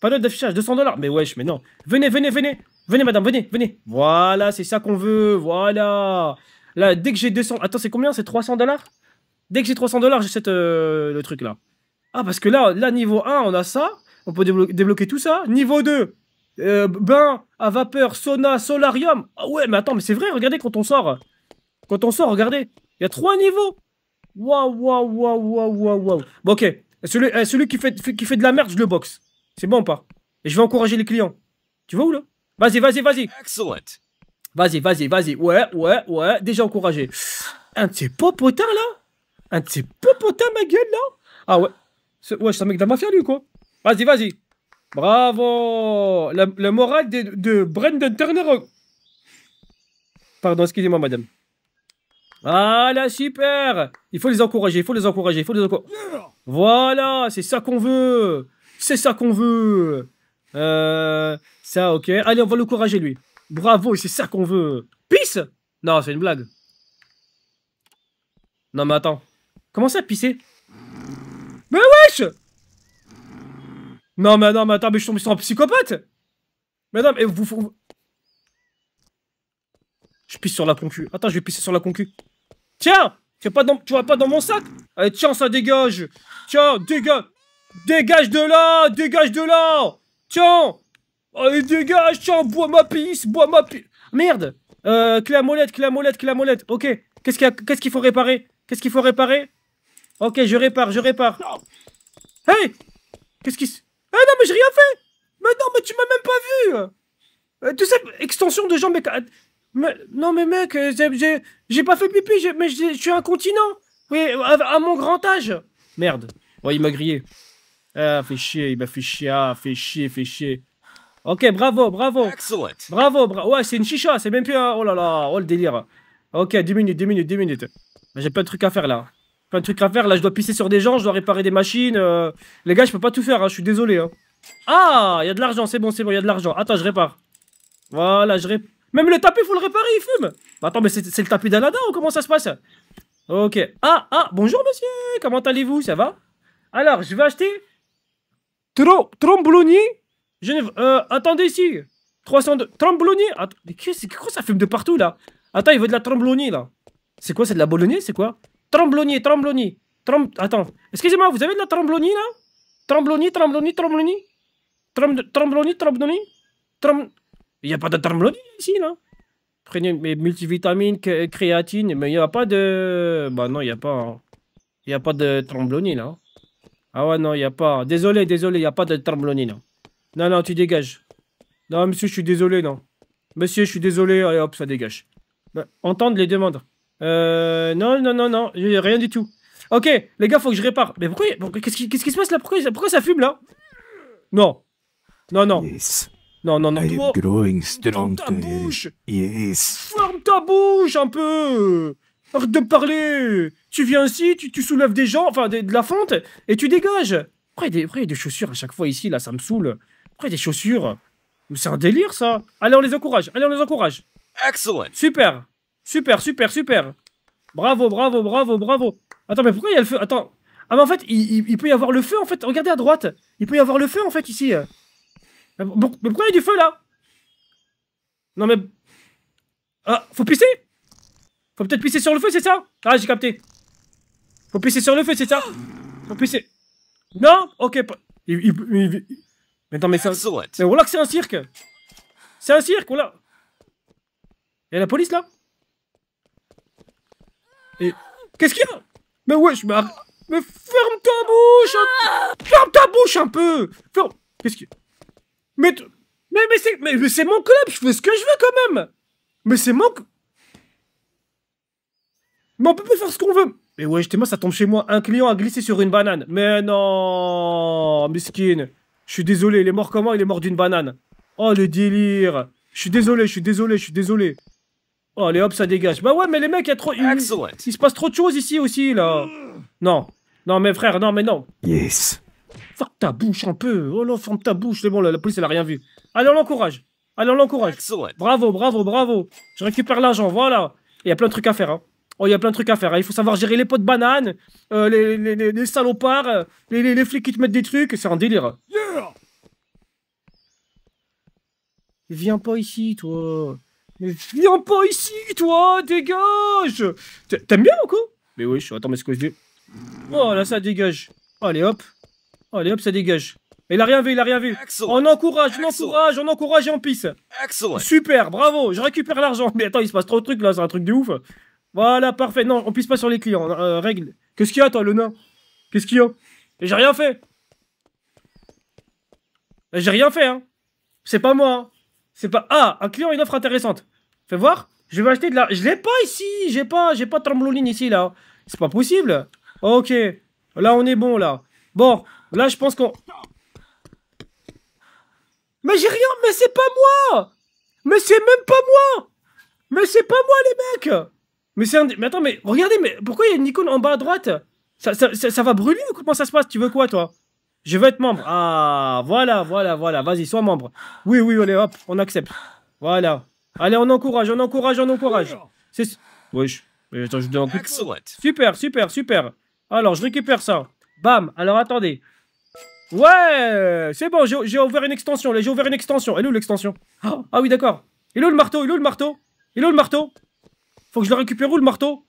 Panneau d'affichage, 200 dollars. Mais wesh, mais non. Venez, venez, venez. Venez, madame, venez, venez. Voilà, c'est ça qu'on veut. Voilà. Là, dès que j'ai 200. Attends, c'est combien C'est 300 dollars Dès que j'ai 300 dollars, j'ai euh, le truc là. Ah, parce que là, là, niveau 1, on a ça. On peut débloquer tout ça. Niveau 2, euh, bain à vapeur, sauna, solarium. Ah ouais, mais attends, mais c'est vrai, regardez quand on sort. Quand on sort, regardez. Il y a trois niveaux. Waouh, waouh, waouh, waouh, waouh. Bon, ok celui, eh, qui, fait, de la merde, je le boxe. C'est bon ou pas Et je vais encourager les clients. Tu vois où là Vas-y, vas-y, vas-y. Excellent. Vas-y, vas-y, vas-y. Ouais, ouais, ouais. Déjà encouragé. Un de ces popotins là Un de ces popotins, ma gueule là Ah ouais. Ouais, c'est un mec de la mafia lui quoi. Vas-y, vas-y. Bravo. le moral de, de Brendan Turner. Pardon, excusez-moi madame. Voilà, super Il faut les encourager, il faut les encourager, il faut les encourager. Voilà, c'est ça qu'on veut C'est ça qu'on veut euh, Ça, ok. Allez, on va le l'encourager, lui. Bravo, c'est ça qu'on veut Pisse Non, c'est une blague. Non, mais attends. Comment ça, pisser Mais wesh Non, mais non, mais attends, mais je tombé sur un psychopathe Mais non, mais vous... vous... Je pisse sur la concu. Attends, je vais pisser sur la concu. Tiens tu vas, pas dans, mon sac Allez, tiens, ça dégage Tiens, dégage Dégage de là Dégage de là Tiens Allez, dégage Tiens, bois ma pisse Bois ma pisse Merde euh, Clé à molette, clé à molette, clé à molette Ok, qu'est-ce qu'il faut réparer Qu'est-ce qu'il faut réparer Ok, je répare, je répare Hey Qu'est-ce qui se... Ah non, mais j'ai rien fait Mais non, mais tu m'as même pas vu euh, Tu sais, extension de jambes... Mais non mais mec, euh, j'ai pas fait pipi, mais je suis incontinent. Oui, à, mon grand âge. Merde. Ouais, il m'a grillé. Ah, fait chier, il m'a fait chier, ah, fait chier, fait chier. Ok, bravo, bravo. Excellent. Bravo, bravo. ouais, c'est une chicha, c'est même plus un... Oh là là, oh le délire. Ok, 10 minutes, 10 minutes, 10 minutes. J'ai plein de trucs à faire là. Plein de trucs à faire là, je dois pisser sur des gens, je dois réparer des machines. Euh. Les gars, je peux pas tout faire, hein, je suis désolé. Hein. Ah, il y a de l'argent, c'est bon, c'est bon, il y a de l'argent. Attends, je répare. Voilà, je répare. Même le tapis, il faut le réparer, il fume bah, Attends, mais c'est le tapis d'Alada ou comment ça se passe Ok. Ah, ah, bonjour monsieur Comment allez-vous Ça va Alors, je vais acheter... Tromblonier Genève... Euh, attendez ici 302... Tromblonier mais qu'est-ce que ça fume de partout, là Attends, il veut de la tromblonie, là C'est quoi, c'est de la bolognaise, c'est quoi Tremblonier, trombloni Trom... Attends, excusez-moi, vous avez de la tromblonie, là Tremblonie, tremblonie, tromblonie Trom... trombloni, il n'y a pas de tremblonie ici, là Prenez mes multivitamines, créatine, mais il n'y a pas de... Bah non, il n'y a pas... Il n'y a pas de tremblonie là. Ah ouais, non, il n'y a pas... Désolé, désolé, il n'y a pas de tremblonine, non Non, non, tu dégages. Non, monsieur, je suis désolé, non. Monsieur, je suis désolé, allez hop, ça dégage. Bah, entendre les demandes. Euh... Non, non, non, non, rien du tout. Ok, les gars, faut que je répare. Mais pourquoi... Qu'est-ce qui, se passe, là pourquoi, ça fume, là Non. Non, non. Non, non, non, toi. ta bouche. Yes. Ferme ta bouche un peu. Arrête de parler. Tu viens ici, tu, soulèves des gens, enfin de, la fonte, et tu dégages. Après, des, après, des chaussures à chaque fois ici, là, ça me saoule. Après, des chaussures. C'est un délire, ça. Allez, on les encourage. Allez, on les encourage. Excellent. Super. Super, super, super. Bravo, bravo, bravo, bravo. Attends, mais pourquoi il y a le feu Attends. Ah, mais en fait, il, peut y avoir le feu, en fait. Regardez à droite. Il peut y avoir le feu, en fait, ici. Ah, mais pourquoi il y a du feu là Non mais... Ah, faut pisser Faut peut-être pisser sur le feu, c'est ça Ah, j'ai capté. Faut pisser sur le feu, c'est ça Faut pisser... Non Ok. Il, il, mais non mais c'est Mais voilà que c'est un cirque C'est un cirque, voilà a la police là Et... Qu'est-ce qu'il y a Mais wesh, m'arrête Mais ferme ta bouche Ferme ta bouche un peu Ferme... Qu'est-ce qu'il... y a mais, mais, c'est mais, c'est mon club, je fais ce que je veux quand même. Mais c'est mon... Mais on peut pas faire ce qu'on veut. Mais ouais, j'étais moi, ça tombe chez moi. Un client a glissé sur une banane. Mais non, miskin. Je suis désolé, il est mort comment Il est mort d'une banane. Oh le délire. Je suis désolé, je suis désolé, je suis désolé. Oh, allez hop, ça dégage. Bah ouais, mais les mecs, il y a trop. Excellent. il se passe trop de choses ici aussi, là. Non. Non, mais frère, non, mais non. Yes. Ferme ta bouche un peu. Oh non, ferme ta bouche. C'est bon, la, police, elle a rien vu. Allez, on l'encourage. Allez, on l'encourage. Bravo, bravo, bravo. Je récupère l'argent, voilà. Il y a plein de trucs à faire. Hein. Oh, il y a plein de trucs à faire. Hein. Il faut savoir gérer les potes de banane, euh, les, les, les, salopards, euh, les, flics qui te mettent des trucs. C'est un délire. Viens pas ici, toi. viens pas ici, toi. Dégage. T'aimes bien, beaucoup Mais oui, je suis. Attends, mais ce que je dis. Oh, là, ça dégage. Allez, hop. Allez hop, ça dégage. Il a rien vu, il a rien vu. On encourage, on encourage, on encourage et on pisse. Excellent. Super, bravo, je récupère l'argent. Mais attends, il se passe trop de trucs là, c'est un truc de ouf. Voilà, parfait. Non, on pisse pas sur les clients. Euh, règle. Qu'est-ce qu'il y a, toi, le nain Qu'est-ce qu'il y a J'ai rien fait. J'ai rien fait, hein. C'est pas moi. Hein. C'est pas. Ah, un client, une offre intéressante. Fais voir. Je vais acheter de la. Je l'ai pas ici. J'ai pas, j'ai pas de ici là. C'est pas possible. Ok. Là, on est bon là. Bon, Là, je pense qu'on... Mais j'ai rien, mais c'est pas moi Mais c'est même pas moi Mais c'est pas moi, les mecs Mais c'est un... Mais attends, mais regardez, mais pourquoi il y a une icône en bas à droite ça, va brûler ou comment ça se passe Tu veux quoi, toi Je veux être membre. Ah, voilà, voilà, voilà. Vas-y, sois membre. Oui, oui, allez, hop, on accepte. Voilà. Allez, on encourage, on encourage, on encourage. C'est... Oui, Attends, je donne un coup. Super, super, super. Alors, je récupère ça. Bam. Alors, attendez. Ouais, c'est bon, j'ai ouvert une extension, là, j'ai ouvert une extension. Elle est où l'extension Ah oui, d'accord. Il est où le marteau Il est où le marteau Il est où le marteau Faut que je le récupère où le marteau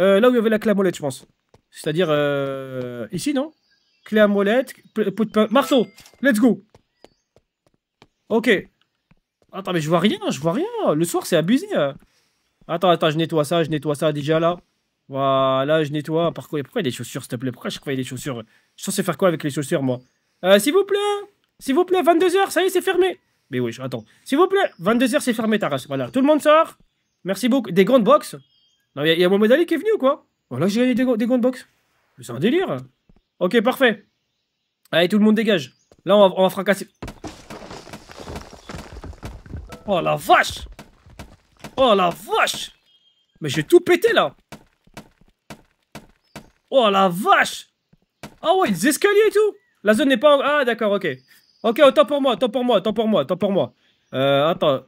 euh, Là où il y avait la clé à molette, je pense. C'est-à-dire, euh, ici, non Clé à molette, pot Marceau, let's go Ok. Attends, mais je vois rien, je vois rien. Le soir, c'est abusé. Attends, attends, je nettoie ça, je nettoie ça déjà là. Voilà, je nettoie. Par contre, pourquoi il y a des chaussures, s'il te plaît Pourquoi je crois il y a des chaussures Je suis censé faire quoi avec les chaussures, moi euh, S'il vous plaît, s'il vous plaît, 22h, ça y est, c'est fermé. Mais oui, attends. S'il vous plaît, 22h, c'est fermé, Taras. Voilà, tout le monde sort. Merci beaucoup. Des grandes boxes. Non, il y, a mon Ali qui est venu ou quoi Voilà, oh j'ai gagné des, grandes boxes. C'est un délire. Ok, parfait. Allez, tout le monde dégage. Là, on va, fracasser. Oh la vache Oh la vache Mais j'ai tout pété là Oh la vache Ah ouais, des escaliers et tout la zone n'est pas... Ah, d'accord, ok. Ok, autant oh, pour moi, autant pour moi, autant pour moi, autant pour moi. Euh, attends.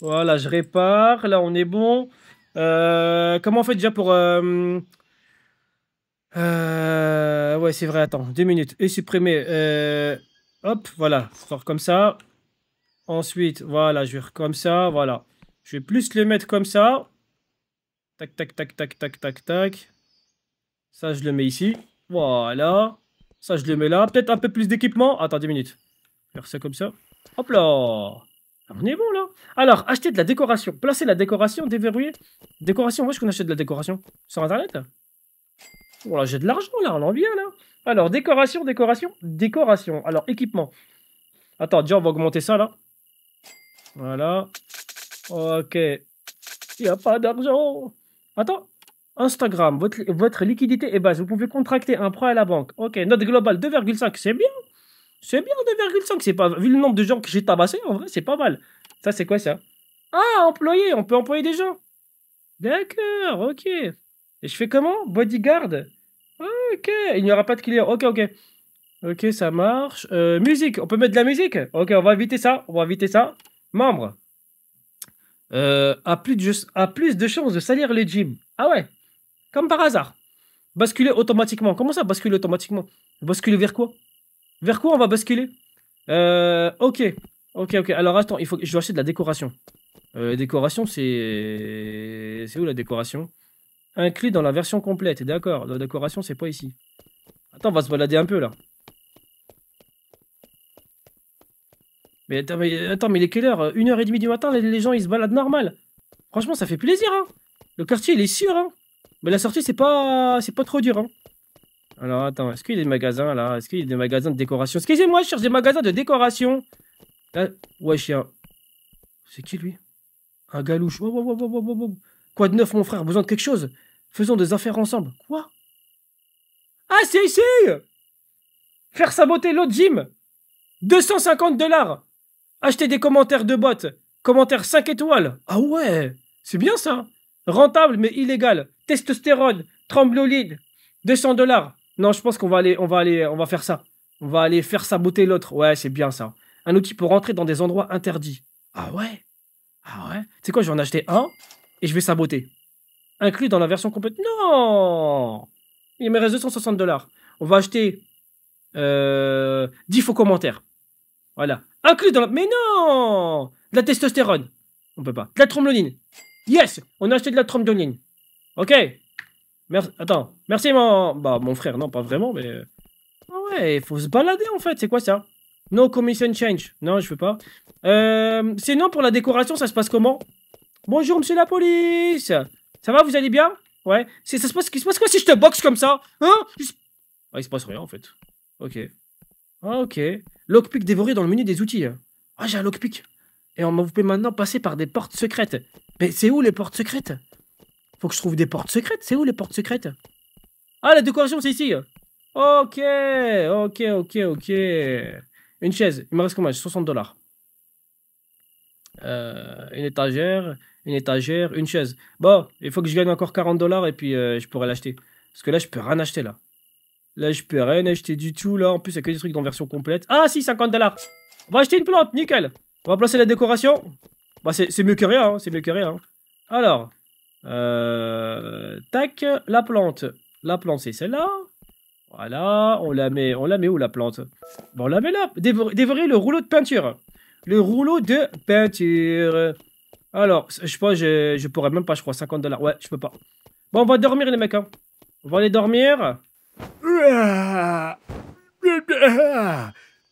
Voilà, je répare. Là, on est bon. Euh, comment on fait déjà pour... Euh, euh, ouais, c'est vrai, attends. Deux minutes. Et supprimer. Hop, voilà. Fort comme ça. Ensuite, voilà, je vais comme ça, voilà. Je vais plus le mettre comme ça. Tac, tac, tac, tac, tac, tac, tac. Ça, je le mets ici. Voilà. Ça, je le mets là. Peut-être un peu plus d'équipement. Attends, 10 minutes. Faire ça comme ça. Hop là on est bon là Alors, acheter de la décoration. Placer la décoration, déverrouiller. Décoration, où est-ce qu'on achète de la décoration Sur internet oh là, j'ai de l'argent là, on en vient là. Alors, décoration, décoration, décoration. Alors, équipement. Attends, déjà on va augmenter ça là. Voilà. Ok. Il n'y a pas d'argent. Attends, Instagram, votre, votre liquidité est basse. Vous pouvez contracter un prêt à la banque. Ok, note globale 2,5, c'est bien. C'est bien 2,5, c'est pas vu le nombre de gens que j'ai tabassé, en vrai, c'est pas mal. Ça c'est quoi ça Ah, employé, on peut employer des gens. D'accord, OK. Et je fais comment Bodyguard. OK, il n'y aura pas de client, OK, OK. OK, ça marche. Euh, musique, on peut mettre de la musique OK, on va éviter ça, on va éviter ça. Membre. a euh, plus de, a plus de chances de salir le gym. Ah ouais, comme par hasard. Basculer automatiquement. Comment ça, basculer automatiquement Basculer vers quoi Vers quoi on va basculer euh, Ok. Ok, ok. Alors attends, il faut, je dois acheter de la décoration. Euh, décoration, c'est. C'est où la décoration Inclus dans la version complète, d'accord. La décoration, c'est pas ici. Attends, on va se balader un peu là. Mais attends, mais, attends, mais il est quelle heure 1h30 du matin, les, les, gens ils se baladent normal. Franchement, ça fait plaisir, hein. Le quartier, il est sûr, hein. Mais la sortie, c'est pas, c'est pas trop dur. Hein. Alors, attends, est-ce qu'il y a des magasins là Est-ce qu'il y a des magasins de décoration Excusez-moi, je cherche des magasins de décoration. Ouais, ah, chien. C'est qui lui Un galouche. Quoi de neuf, mon frère Besoin de quelque chose Faisons des affaires ensemble. Quoi Ah, c'est ici Faire saboter l'autre gym 250 dollars Acheter des commentaires de bottes Commentaires 5 étoiles Ah ouais C'est bien ça rentable mais illégal. Testostérone, trembloline, 200 dollars. Non, je pense qu'on va aller, on va aller, on va faire ça. On va aller faire saboter l'autre. Ouais, c'est bien ça. Un outil pour rentrer dans des endroits interdits. Ah ouais Ah ouais C'est quoi, je vais en acheter un et je vais saboter. Inclus dans la version complète. Non Il me reste 260 dollars. On va acheter euh, 10 faux commentaires. Voilà. Inclus dans la... Mais non De la testostérone. On peut pas. De la tromboline Yes On a acheté de la trompe ligne. Ok. Merci. Attends. Merci mon... Bah, mon frère. Non, pas vraiment, mais... Euh, ah ouais, il faut se balader, en fait. C'est quoi, ça No commission change. Non, je veux pas. Euh, sinon, pour la décoration, ça se passe comment Bonjour, monsieur la police Ça va, vous allez bien Ouais. Ça se passe... se passe quoi si je te boxe comme ça Hein Ah, il se passe rien, en fait. Ok. Ah, ok. Lockpick dévoré dans le menu des outils. Ah, j'ai un lockpick. Et on m'a vous maintenant passer par des portes secrètes. Mais c'est où les portes secrètes Faut que je trouve des portes secrètes. C'est où les portes secrètes Ah, la décoration, c'est ici. Ok, ok, ok, ok. Une chaise. Il me reste combien 60 dollars. Euh, une étagère, une étagère, une chaise. Bon, il faut que je gagne encore 40 dollars et puis euh, je pourrais l'acheter. Parce que là, je peux rien acheter là. Là, je peux rien acheter du tout là. En plus, il y a que des trucs dans version complète. Ah si, 50 dollars. On va acheter une plante, nickel. On va placer la décoration. Bah, c'est mieux que rien, hein, c'est mieux que rien. Alors, euh, tac, la plante. La plante, c'est celle-là. Voilà, on la, met, on la met où la plante bon, On la met là. Dévorer, le rouleau de peinture. Le rouleau de peinture. Alors, je pense je, je pourrais même pas, je crois, 50 dollars. Ouais, je peux pas. Bon, on va dormir, les mecs. Hein. On va aller dormir.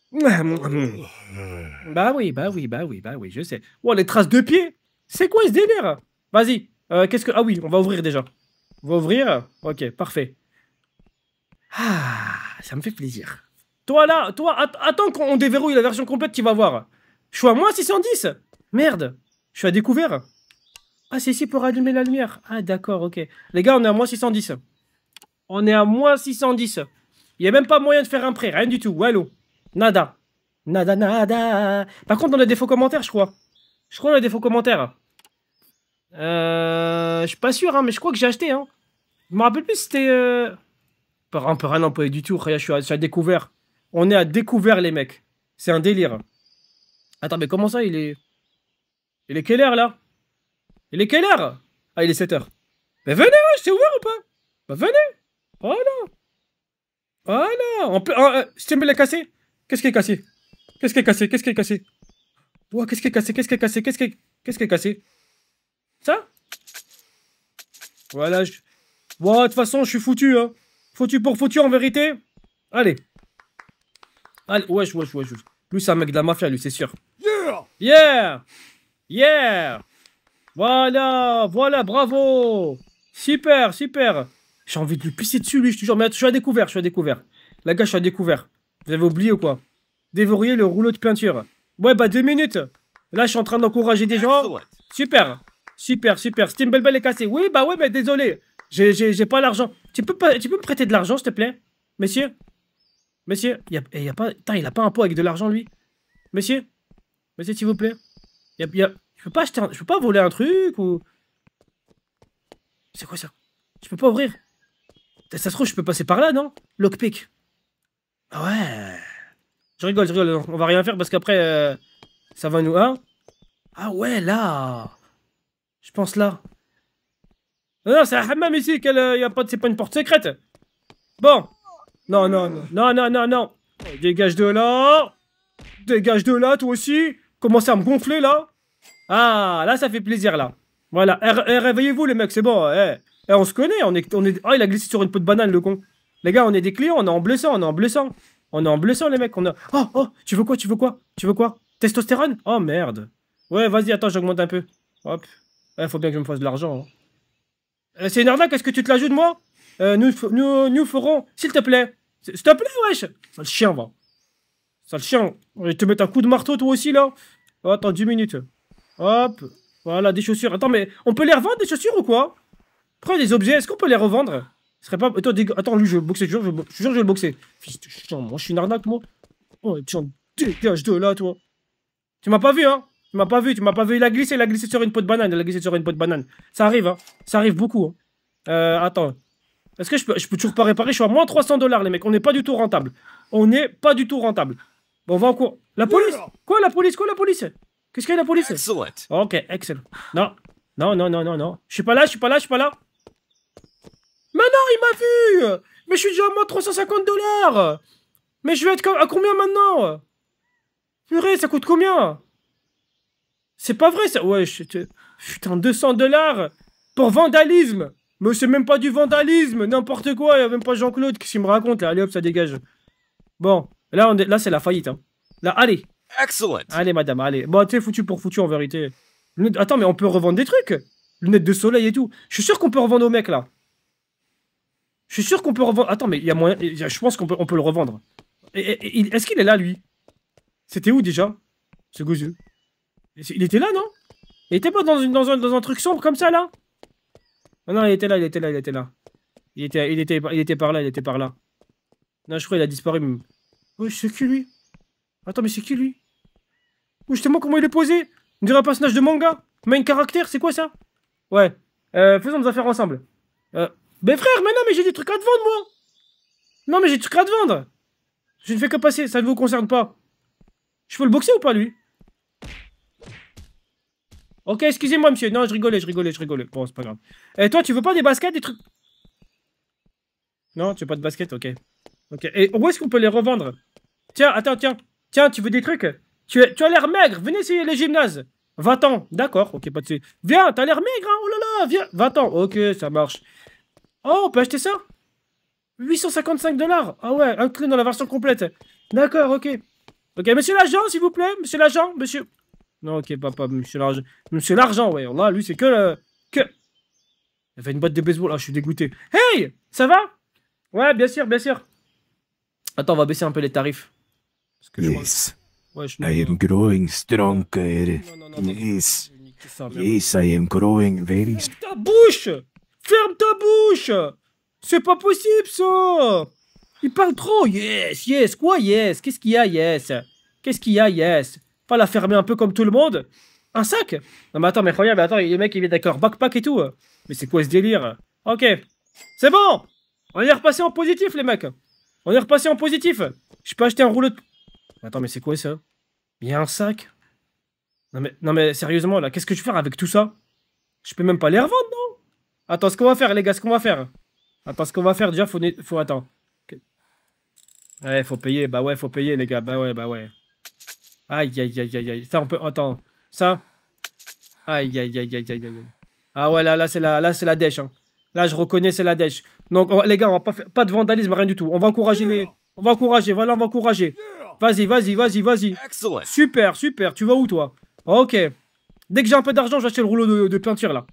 bah oui, bah oui, bah oui, bah oui, je sais. Oh, les traces de pieds. C'est quoi ce délire Vas-y, euh, qu'est-ce que... Ah oui, on va ouvrir déjà. On va ouvrir Ok, parfait. Ah, ça me fait plaisir. Toi là, toi, attends qu'on déverrouille la version complète, tu vas voir. Je suis à moins 610 Merde Je suis à découvert Ah, c'est ici pour allumer la lumière. Ah, d'accord, ok. Les gars, on est à moins 610. On est à moins 610. Il n'y a même pas moyen de faire un prêt, rien du tout. Wallo. Nada. Nada, nada. Par contre, on a des faux commentaires, je crois. Je crois a des faux commentaires. Euh, je suis pas sûr, hein, mais je crois que j'ai acheté. Hein. Je me rappelle plus si c'était. Euh... Par un peu rien employé du tout. Regarde, je suis à découvert. On est à découvert, les mecs. C'est un délire. Attends, mais comment ça Il est. Il est quelle heure là Il est quelle heure Ah, il est 7h. Mais venez, je ouvert ou pas Bah venez Oh là Oh là On peut. Oh, euh, tu me Qu'est-ce qui est cassé Qu'est-ce qui est cassé Qu'est-ce qui est cassé qu'est-ce qui est cassé Qu'est-ce qui est cassé Qu'est-ce qui est... quest est cassé Ça Voilà, je... de toute façon, je suis foutu, hein. Foutu pour foutu, en vérité. Allez. Allez, wesh, wesh, wesh. Lui, c'est un mec de la mafia, lui, c'est sûr. Yeah Yeah Yeah Voilà, voilà, bravo Super, super J'ai envie de lui pisser dessus, lui, je te jure. Mais je suis à découvert, je suis à découvert. La gars, je suis à découvert. Vous avez oublié ou quoi Dévoriez le rouleau de peinture. Ouais, bah deux minutes. Là, je suis en train d'encourager des gens. Super, super, super. Steam Bell est cassé. Oui, bah ouais, mais désolé. J'ai pas l'argent. Tu peux, pas, tu peux me prêter de l'argent, s'il te plaît Monsieur Monsieur Il y a pas, il a pas un pot avec de l'argent, lui. Monsieur Monsieur, s'il vous plaît. Il y a, je peux pas acheter un, Je peux pas voler un truc ou... C'est quoi ça Je peux pas ouvrir. ça se trouve, je peux passer par là, non Lockpick. Ah ouais. Je rigole, je rigole. On va rien faire parce qu'après, euh, ça va nous... Hein? ah ouais, là Je pense là. Non, non, c'est un hammam ici, qu'elle, euh, y a pas c'est pas une porte secrète. Bon. Non, non, non, non, non, non, Dégage de là. Dégage de là, toi aussi. Commencez à me gonfler, là. Ah, là, ça fait plaisir, là. Voilà. Eh, eh, réveillez-vous, les mecs, c'est bon. Eh. on se connaît, on est, on est... Ah, il a glissé sur une peau de banane, le con. Les gars, on est des clients, on est en blessant, on est en blessant, On est en blessant les mecs. On a... Oh, oh, tu veux quoi, tu veux quoi Tu veux quoi Testostérone Oh merde. Ouais, vas-y, attends, j'augmente un peu. Hop. Ouais, faut bien que je me fasse de l'argent. Hein. Euh, c'est une arnaque, est-ce que tu te la de moi euh, nous, nous, nous ferons, s'il te plaît. S'il te plaît, wesh Sale chien, va. Sale chien. Je te mettre un coup de marteau, toi aussi, là. Oh, attends, 10 minutes. Hop. Voilà, des chaussures. Attends, mais on peut les revendre, des chaussures ou quoi Prends des objets, est-ce qu'on peut les revendre Attends, lui, je vais le boxer, je jure, que je vais le boxer. moi, je suis une arnaque, moi. Oh, tiens, dégage de là, toi. Tu m'as pas vu, hein Tu m'as pas vu, tu m'as pas vu. Il a glissé, il a glissé sur une peau de banane, il a glissé sur une peau de banane. Ça arrive, hein. Ça arrive beaucoup. Hein. Euh, attends. Est-ce que je peux, toujours pas réparer Je suis à moins 300 dollars, les mecs. On n'est pas du tout rentable. On n'est pas du tout rentable. Bon, on va en cours. La police Quoi, la police Quoi, la police Qu'est-ce qu'il y a, la police Ok, excellent. Non, non, non, non, non, non. Je suis pas là, je suis pas là, je suis pas là. Mais non, il m'a vu Mais je suis déjà à moi 350 dollars Mais je vais être à combien maintenant Purée, ça coûte combien C'est pas vrai, ça Ouais, je... putain, 200 dollars pour vandalisme Mais c'est même pas du vandalisme N'importe quoi, il a même pas Jean-Claude, qui me raconte, là Allez, hop, ça dégage. Bon, là, on là c'est la faillite, hein. Là, allez Excellent Allez, madame, allez. Bon, t'es foutu pour foutu, en vérité. Attends, mais on peut revendre des trucs Lunettes de soleil et tout. Je suis sûr qu'on peut revendre aux mecs, là. Je suis sûr qu'on peut revendre. Attends, mais il y a moyen. Je pense qu'on peut, peut le revendre. Est-ce qu'il est là, lui C'était où déjà Ce Gozu Il était là, non Il était pas dans, une, dans, un, dans un truc sombre comme ça, là ah Non, il était là, il était là, il était là. Il était, il, était, il était par là, il était par là. Non, je crois qu'il a disparu Oui, c'est qui lui Attends, mais c'est qui lui ou justement, comment il est posé On dirait un personnage de manga. Main caractère, c'est quoi ça Ouais. Euh, faisons nos affaires ensemble. Euh, mais ben frère, mais non, mais j'ai des trucs à te vendre, moi Non, mais j'ai des trucs à te vendre Je ne fais que passer, ça ne vous concerne pas. Je peux le boxer ou pas, lui Ok, excusez-moi, monsieur. Non, je rigolais, je rigolais, je rigolais. Bon, c'est pas grave. Et eh, toi, tu veux pas des baskets, des trucs Non, tu veux pas de baskets, ok. Ok, et où est-ce qu'on peut les revendre Tiens, attends, tiens. Tiens, tu veux des trucs tu, as l'air maigre, venez essayer les gymnases. Va-t'en d'accord, ok, pas de soucis. Viens, t'as l'air maigre, hein, oh là là, viens, Va-t'en. ok, ça marche. Oh, on peut acheter ça 855 dollars Ah ouais, inclus dans la version complète. D'accord, ok. Ok, monsieur l'agent, s'il vous plaît. Monsieur l'agent, monsieur... Non, ok, papa, monsieur l'argent. Monsieur l'argent, ouais. Là, lui, c'est que le... Que... Il avait une boîte de baseball. Ah, je suis dégoûté. Hey Ça va Ouais, bien sûr, bien sûr. Attends, on va baisser un peu les tarifs. yes. I am growing stronger. yes. I am growing very... Ta bouche Ferme ta bouche C'est pas possible, ça Il parle trop Yes, yes, quoi yes Qu'est-ce qu'il y a, yes Qu'est-ce qu'il y a, yes Pas la fermer un peu comme tout le monde Un sac Non mais attends, mais regarde, mais attends, les mec il est d'accord, backpack et tout Mais c'est quoi ce délire Ok, c'est bon On est repassé en positif, les mecs On est repassé en positif Je peux acheter un rouleau de... Attends, mais c'est quoi ça Il y a un sac non mais, non mais sérieusement, là, qu'est-ce que je vais faire avec tout ça Je peux même pas les revendre, non Attends, ce qu'on va faire, les gars, ce qu'on va faire. Attends, ce qu'on va faire, déjà, faut... faut attendre. Ouais, faut payer. Bah ouais, faut payer, les gars. Bah ouais, bah ouais. Aïe, aïe, aïe, aïe, aïe. Ça, on peut... Attends. Ça. Aïe, aïe, aïe, aïe, aïe, aïe. Ah ouais, là, c'est la, là, c'est la dèche. Hein. Là, je reconnais, c'est la dèche. Donc, les gars, on va pas faire... Pas de vandalisme, rien du tout. On va encourager les... On va encourager, voilà, on va encourager. Vas-y, vas-y, vas-y, vas-y. Super, super. Tu vas où, toi Ok. Dès que j'ai un peu d'argent, j'achète le rouleau de peinture, là.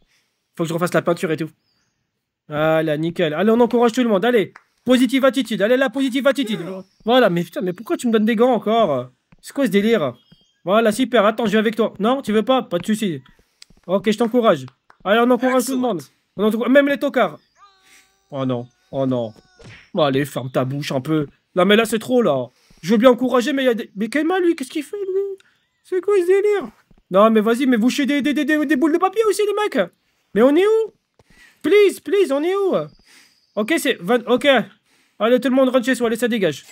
Faut que je refasse la peinture et tout. Voilà, nickel. Allez, on encourage tout le monde. Allez, positive attitude. Allez, la positive attitude. Voilà, mais putain, mais pourquoi tu me donnes des gants encore C'est quoi ce délire Voilà, super. Attends, je vais avec toi. Non, tu veux pas Pas de soucis. Ok, je t'encourage. Allez, on encourage tout le monde. Même les tocards. Oh non, oh non. allez, ferme ta bouche un peu. Là mais là, c'est trop, là. Je veux bien encourager, mais il y a des... Mais mal lui, qu'est-ce qu'il fait, lui C'est quoi ce délire Non, mais vas-y, mais vous chez des, des, des, des boules de papier aussi, les mecs mais on est où Please, please, on est où Ok, c'est... Ok. Allez, tout le monde rentre chez soi. Allez, ça dégage.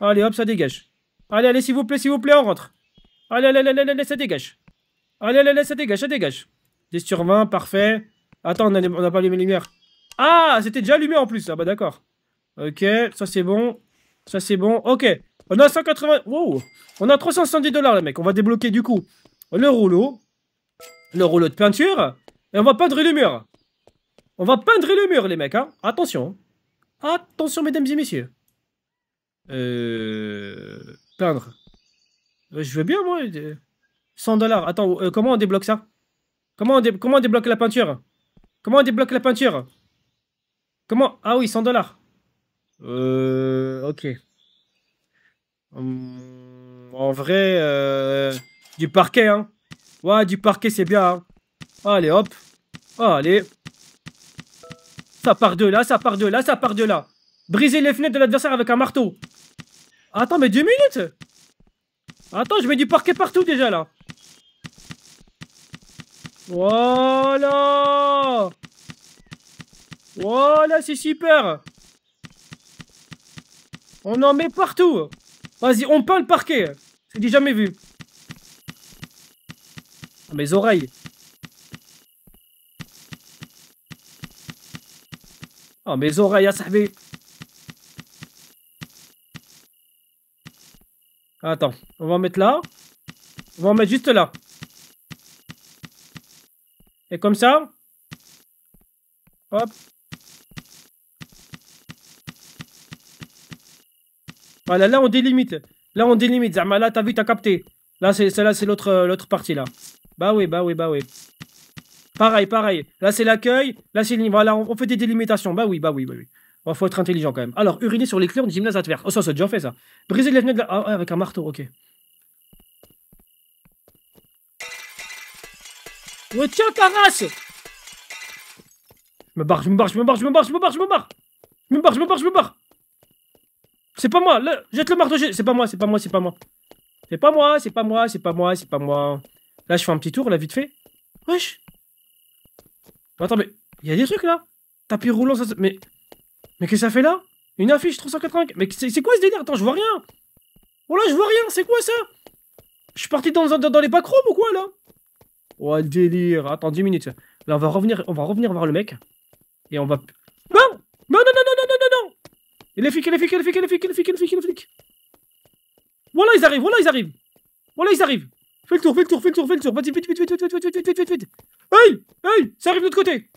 Allez, hop, ça dégage. Allez, allez, s'il vous plaît, s'il vous plaît, on rentre. Allez, allez, allez, allez, ça dégage. Allez, allez, ça dégage, ça dégage. 10 sur 20, parfait. Attends, on a pas allumé les lumières. Ah, c'était déjà allumé en plus. Ah bah d'accord. Ok, ça c'est bon. Ça c'est bon. Ok, on a 180... Wow On a 370 dollars, les mecs. On va débloquer du coup le rouleau. Le rouleau de peinture. Et on va peindre le mur. On va peindre le mur, les mecs. Hein. Attention. Attention, mesdames et messieurs. Euh... Peindre. Euh, je veux bien, moi. 100 euh, dollars. Attends, euh, comment on débloque ça comment on, débloque la peinture Comment on débloque la peinture Comment Ah oui, 100 dollars. Euh... Ok. Hum, en vrai, du parquet, hein. Ouais, du parquet, c'est bien. Hein. Allez, hop. Allez. Ça part de là, ça part de là, ça part de là. Briser les fenêtres de l'adversaire avec un marteau. Attends, mais deux minutes Attends, je mets du parquet partout déjà, là. Voilà Voilà, c'est super On en met partout Vas-y, on peint le parquet C'est déjà jamais vu. Ah, mes oreilles Oh, mes oreilles à صاحبي Attends, on va mettre là. On va en mettre juste là. Et comme ça. Hop. Voilà, là on délimite. Là on délimite, Zama. Là t'as vu, t'as capté. Là c'est là c'est l'autre euh, l'autre partie là. Bah oui, bah oui, bah oui. Pareil, pareil. Là, c'est l'accueil. Là, c'est Voilà, on fait des délimitations. Bah oui, bah oui, bah oui. Il faut être intelligent quand même. Alors, uriner sur les clés en gymnase adverse. Oh, ça, ça a déjà fait ça. Briser les fenêtres de la... ah, avec un marteau, ok. Ouais, tiens, carrasse Je me barre, je me barre, je me barre, je me barre, je me barre, je me barre Je me barre, je me barre, je me barre C'est pas moi, jette le marteau, c'est pas moi, c'est pas moi, c'est pas moi. C'est pas moi, c'est pas moi, c'est pas moi, c'est pas moi. Là, je fais un petit tour, là, vite fait. Wesh Attends, mais il y a des trucs là Tapis roulant, ça. Mais. Mais qu'est-ce que ça fait là Une affiche 385. Mais c'est quoi ce délire Attends, je vois rien Oh là, je vois rien C'est quoi ça Je suis parti dans, dans, les backrooms ou quoi là Oh, délire Attends, 10 minutes. Là, on va revenir, on va revenir voir le mec. Et on va. Non Non, non, non, non, non, non, non, non Il est flic, il est flic, il est flic, il est flic, il est flic, il est flic, il est flic Voilà, ils arrivent, voilà, ils arrivent Voilà, ils arrivent Fais le tour, fais le tour, fais le tour, fais le tour Vas-y, vite, vite, vite, vite, vite, vite, vite, vite, vite, vite Hey Hey Ça arrive de l'autre côté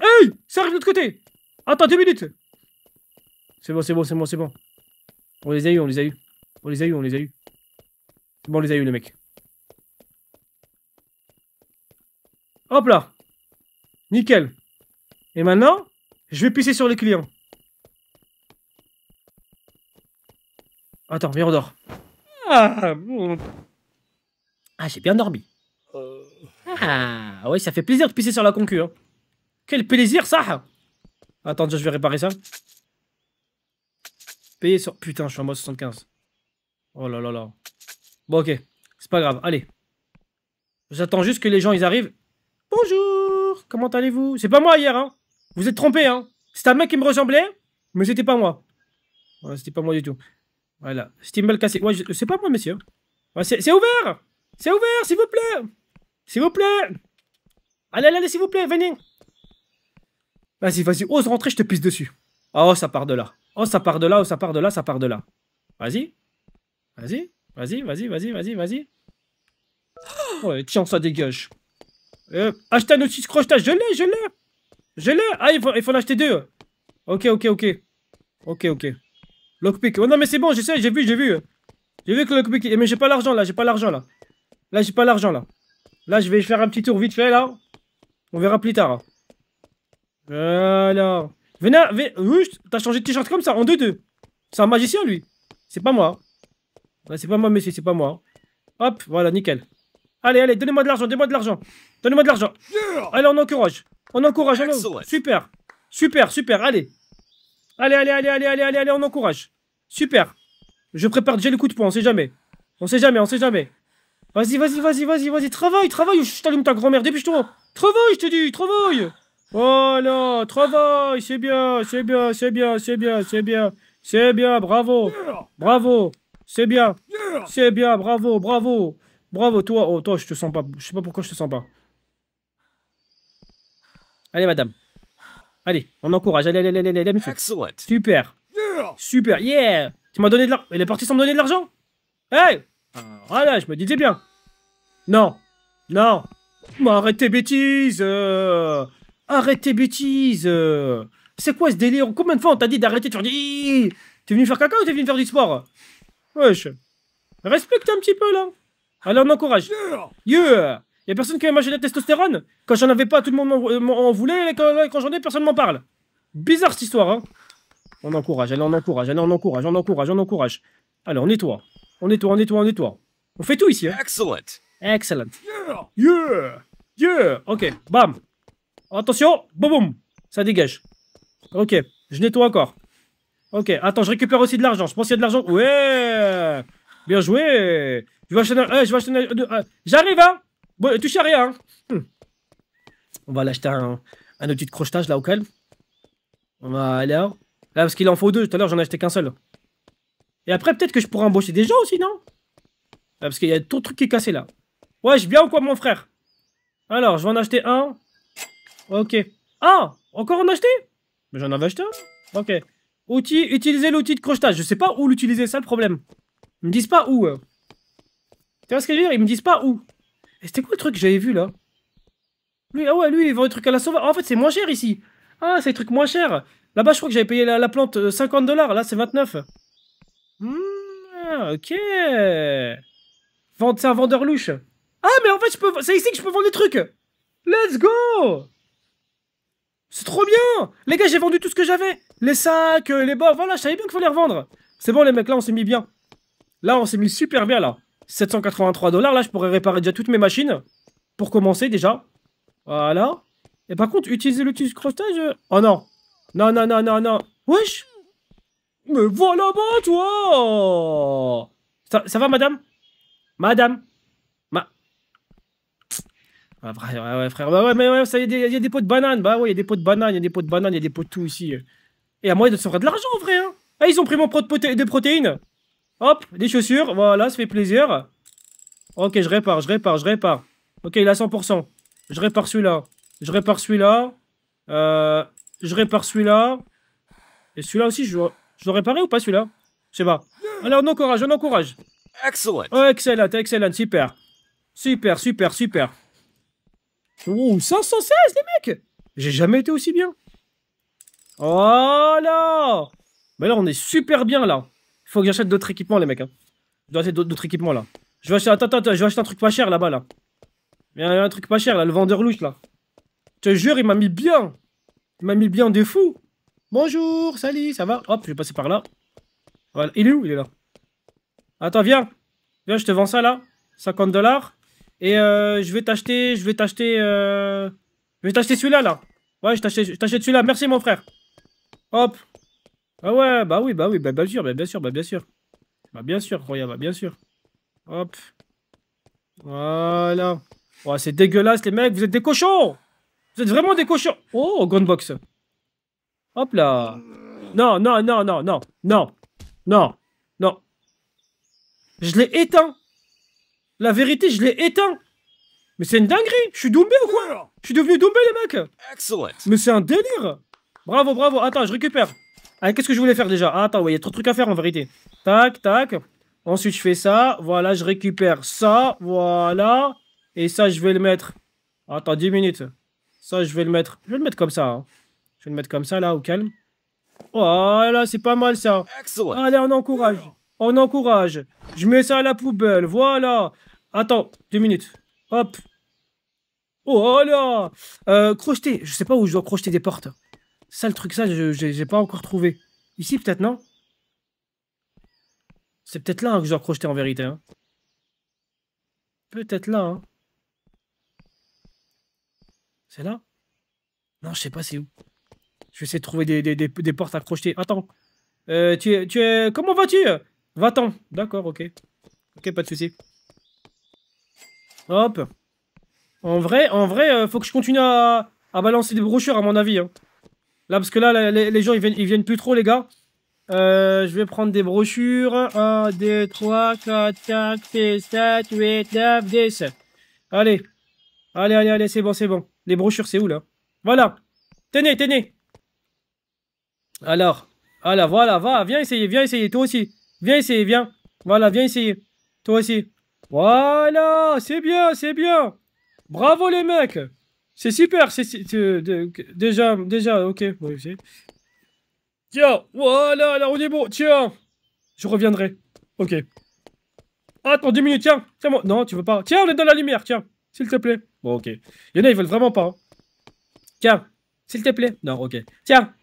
Hey Ça arrive de l'autre côté Attends deux minutes C'est bon, c'est bon, c'est bon, c'est bon. On les a eu, on les a eu. On les a eu, on les a eu. Bon, on les a eu, les mecs. Hop là Nickel Et maintenant, je vais pisser sur les clients. Attends, viens, on dort. Ah, ah j'ai bien dormi. Ah oui, ça fait plaisir de pisser sur la concu. Hein. Quel plaisir, ça hein. Attends, je vais réparer ça. Payer sur... Putain, je suis en mode 75. Oh là là là. Bon, ok. C'est pas grave. Allez. J'attends juste que les gens, ils arrivent. Bonjour Comment allez-vous C'est pas moi hier, hein Vous êtes trompé, hein C'était un mec qui me ressemblait, mais c'était pas moi. Ouais, c'était pas moi du tout. Voilà. Steamble cassé. Ouais, c'est pas moi, monsieur. c'est ouvert C'est ouvert, s'il vous plaît s'il vous plaît Allez, allez, s'il vous plaît, venez Vas-y, vas-y, ose rentrer, je te pisse dessus. Oh, ça part de là. Oh, ça part de là, oh, ça part de là, ça part de là. Vas-y. Vas-y, vas-y, vas-y, vas-y, vas-y, vas-y. Ouais, oh, tiens, ça dégage. Euh, achetez un outil crochetage, je l'ai, je l'ai Je l'ai Ah, il faut, il faut deux Ok, ok, ok. Ok, ok. Lockpick. Oh non, mais c'est bon, je sais, j'ai vu, j'ai vu. J'ai vu que le lockpick... Mais j'ai pas l'argent, là, j'ai pas l'argent, là. Là, j'ai pas l'argent, là. Là, je vais faire un petit tour vite fait, là. On verra plus tard. Voilà. Venez, venez. T'as changé de t-shirt comme ça, en 2 deux C'est un magicien, lui. C'est pas moi. C'est pas moi, monsieur, c'est pas moi. Hop, voilà, nickel. Allez, allez, donnez-moi de l'argent, donnez-moi de l'argent. Donnez-moi de l'argent. allez, on encourage. On encourage, allez. Super. Super, super, allez. Allez, allez, allez, allez, allez, allez, allez, on encourage. Super. Je prépare déjà le coup de poing, on sait jamais. On sait jamais, on sait jamais. Vas-y, vas-y, vas-y, vas-y, vas-y, travaille, travaille, je t'allume ta grand-mère, dépêche-toi Travaille, je te dis, travaille Voilà, travaille, c'est bien, c'est bien, c'est bien, c'est bien, c'est bien, c'est bien, bravo Bravo C'est bien C'est bien, bravo, bravo Bravo, toi, oh, toi, je te sens pas, je sais pas pourquoi je te sens pas. Allez, madame. Allez, on encourage, allez, allez, allez, allez, allez, Excellent. Super Super, yeah Tu m'as donné de l'argent, Elle est partie sans me donner de l'argent Hey voilà, euh, ah je me disais bien. Non. Non. Mais arrête tes bêtises. Euh. Arrête tes bêtises. Euh. C'est quoi ce délire Combien de fois on t'a dit d'arrêter de faire des... T'es venu faire caca ou t'es venu faire du sport Wesh. Respecte un petit peu, là. Allez, on encourage. Yeah Y'a personne qui a imaginé de la testostérone Quand j'en avais pas, tout le monde en voulait. Et quand, j'en ai, personne m'en parle. Bizarre, cette histoire, hein. On encourage, allez, on encourage, allez, on encourage, on encourage, on encourage. Allez, on nettoie. On nettoie, on nettoie, on nettoie. On fait tout ici. Hein. Excellent. Excellent. Yeah. Yeah. Yeah. Ok. Bam. Attention. Boum, boum. Ça dégage. Ok. Je nettoie encore. Ok. Attends, je récupère aussi de l'argent. Je pense qu'il y a de l'argent. Ouais. Bien joué. Je vais acheter un... Euh, je vais acheter euh, euh, J'arrive, hein. Bon, touche à rien. Hein. Hmm. On va l'acheter un... outil de crochetage, là, au calme. On va Voilà. Là, parce qu'il en faut deux. Tout à l'heure, j'en ai acheté qu'un seul. Et après, peut-être que je pourrais embaucher des gens aussi, non ah, Parce qu'il y a tout le truc qui est cassé là. Ouais, je viens ou quoi, mon frère Alors, je vais en acheter un. Ok. Ah Encore en acheter Mais j'en avais acheté un. Ok. Outil, utiliser l'outil de crochetage. Je sais pas où l'utiliser, ça le problème. Ils me disent pas où. Euh. Tu vois ce que je veux dire Ils me disent pas où. c'était quoi le truc que j'avais vu là Lui, ah ouais, lui, il vend des trucs à la sauveur. en fait, c'est moins cher ici. Ah, c'est des trucs moins chers. Là-bas, je crois que j'avais payé la, plante 50 euh, dollars. Là, c'est 29. Ah, ok. C'est un vendeur louche. Ah, mais en fait, je peux... c'est ici que je peux vendre des trucs. Let's go C'est trop bien Les gars, j'ai vendu tout ce que j'avais. Les sacs, euh, les bords, voilà, je savais bien qu'il fallait revendre. C'est bon, les mecs, là, on s'est mis bien. Là, on s'est mis super bien, là. 783 dollars, là, je pourrais réparer déjà toutes mes machines. Pour commencer, déjà. Voilà. Et par contre, utiliser l'outil de crochetage... Euh, oh non. Non, non, non, non, non. Wesh mais voilà bas toi ça, ça, va, madame Madame Ma... Ah, ouais, ouais, frère. Bah ouais, mais ouais, ça, il y, a des pots de bananes. Bah ouais, il y a des pots de bananes, il y a des pots de bananes, il y a des pots de tout ici. Et à moi, de se de l'argent, vrai, Hein ah, ils ont pris mon pot de, de protéines. Hop, des chaussures. Voilà, ça fait plaisir. Ok, je répare, je répare, je répare. Ok, il a 100%. Je répare celui-là. Je répare celui-là. Euh, je répare celui-là. Et celui-là aussi, je... vois... Je l'aurais ou pas celui-là Je sais pas. Alors on encourage, on encourage. Excellent. Oh, excellent, excellent, super. Super, super, super. Oh, 516 les mecs J'ai jamais été aussi bien. Oh là Mais là, on est super bien là. Faut que j'achète d'autres équipements les mecs. Hein. Je dois acheter d'autres équipements là. Je vais acheter... Attends, attends, je vais acheter un truc pas cher là-bas là. Il y a un truc pas cher là, le vendeur louche là. Je te jure, il m'a mis bien. Il m'a mis bien des fous. Bonjour, salut, ça va Hop, je vais passer par là. Il est où Il est là. Attends, viens. Viens, je te vends ça là. 50 dollars. Et euh, je vais t'acheter, je vais t'acheter, euh, je vais t'acheter celui-là là. Ouais, je t'achète celui-là. Merci mon frère. Hop. Ah ouais, bah oui, bah oui, bah bien sûr, bah bien sûr, bah bien sûr. Bah bien sûr, Roya, bah bien sûr. Hop. Voilà. Ouais, c'est dégueulasse les mecs, vous êtes des cochons. Vous êtes vraiment des cochons. Oh, Gunbox. Hop là. Non, non, non, non, non, non, non, non. Je l'ai éteint. La vérité, je l'ai éteint. Mais c'est une dinguerie. Je suis Doumbé ou quoi Je suis devenu Doumbé, les mecs. Excellent. Mais c'est un délire. Bravo, bravo. Attends, je récupère. Ah, qu'est-ce que je voulais faire déjà ah, Attends, il y a trop de trucs à faire en vérité. Tac, tac. Ensuite, je fais ça. Voilà, je récupère ça. Voilà. Et ça, je vais le mettre. Attends, 10 minutes. Ça, je vais le mettre. Je vais le mettre comme ça. Hein vais le mettre comme ça, là, au calme. Voilà, oh, c'est pas mal ça. Allez, on encourage. On encourage. Je mets ça à la poubelle. Voilà. Attends, deux minutes. Hop. Oh là euh, Crocheter. Je sais pas où je dois crocheter des portes. Ça, le truc, ça, je n'ai pas encore trouvé. Ici, peut-être, non C'est peut-être là que je dois crocheter en vérité. Hein. Peut-être là. Hein. C'est là Non, je sais pas c'est où. Je vais essayer de trouver des, portes à crocheter. Attends. Euh, tu, tu es... Comment vas-tu Va-t'en. D'accord, ok. Ok, pas de souci. Hop. En vrai, en vrai, euh, faut que je continue à, balancer des brochures, à mon avis. Hein. Là, parce que là, les, gens, ils viennent, ils viennent plus trop, les gars. Euh, je vais prendre des brochures. 1, 2, 3, 4, 5, 6, 7, 8, 9, 10. Allez. Allez, allez, allez, c'est bon, c'est bon. Les brochures, c'est où, là Voilà. Tenez, tenez. Alors, alors, voilà, va, viens essayer, viens essayer, toi aussi. Viens essayer, viens. Voilà, viens essayer. Toi aussi. Voilà, c'est bien, c'est bien. Bravo les mecs. C'est super, c'est déjà, déjà, ok. Tiens, voilà, là on est bon. Tiens, je reviendrai. Ok. Attends, 10 minutes, tiens. tiens moi. Non, tu veux pas. Tiens, on est dans la lumière, tiens. S'il te plaît. Bon, ok. Il y en a, ils veulent vraiment pas. Hein. Tiens, s'il te plaît. Non, ok. Tiens,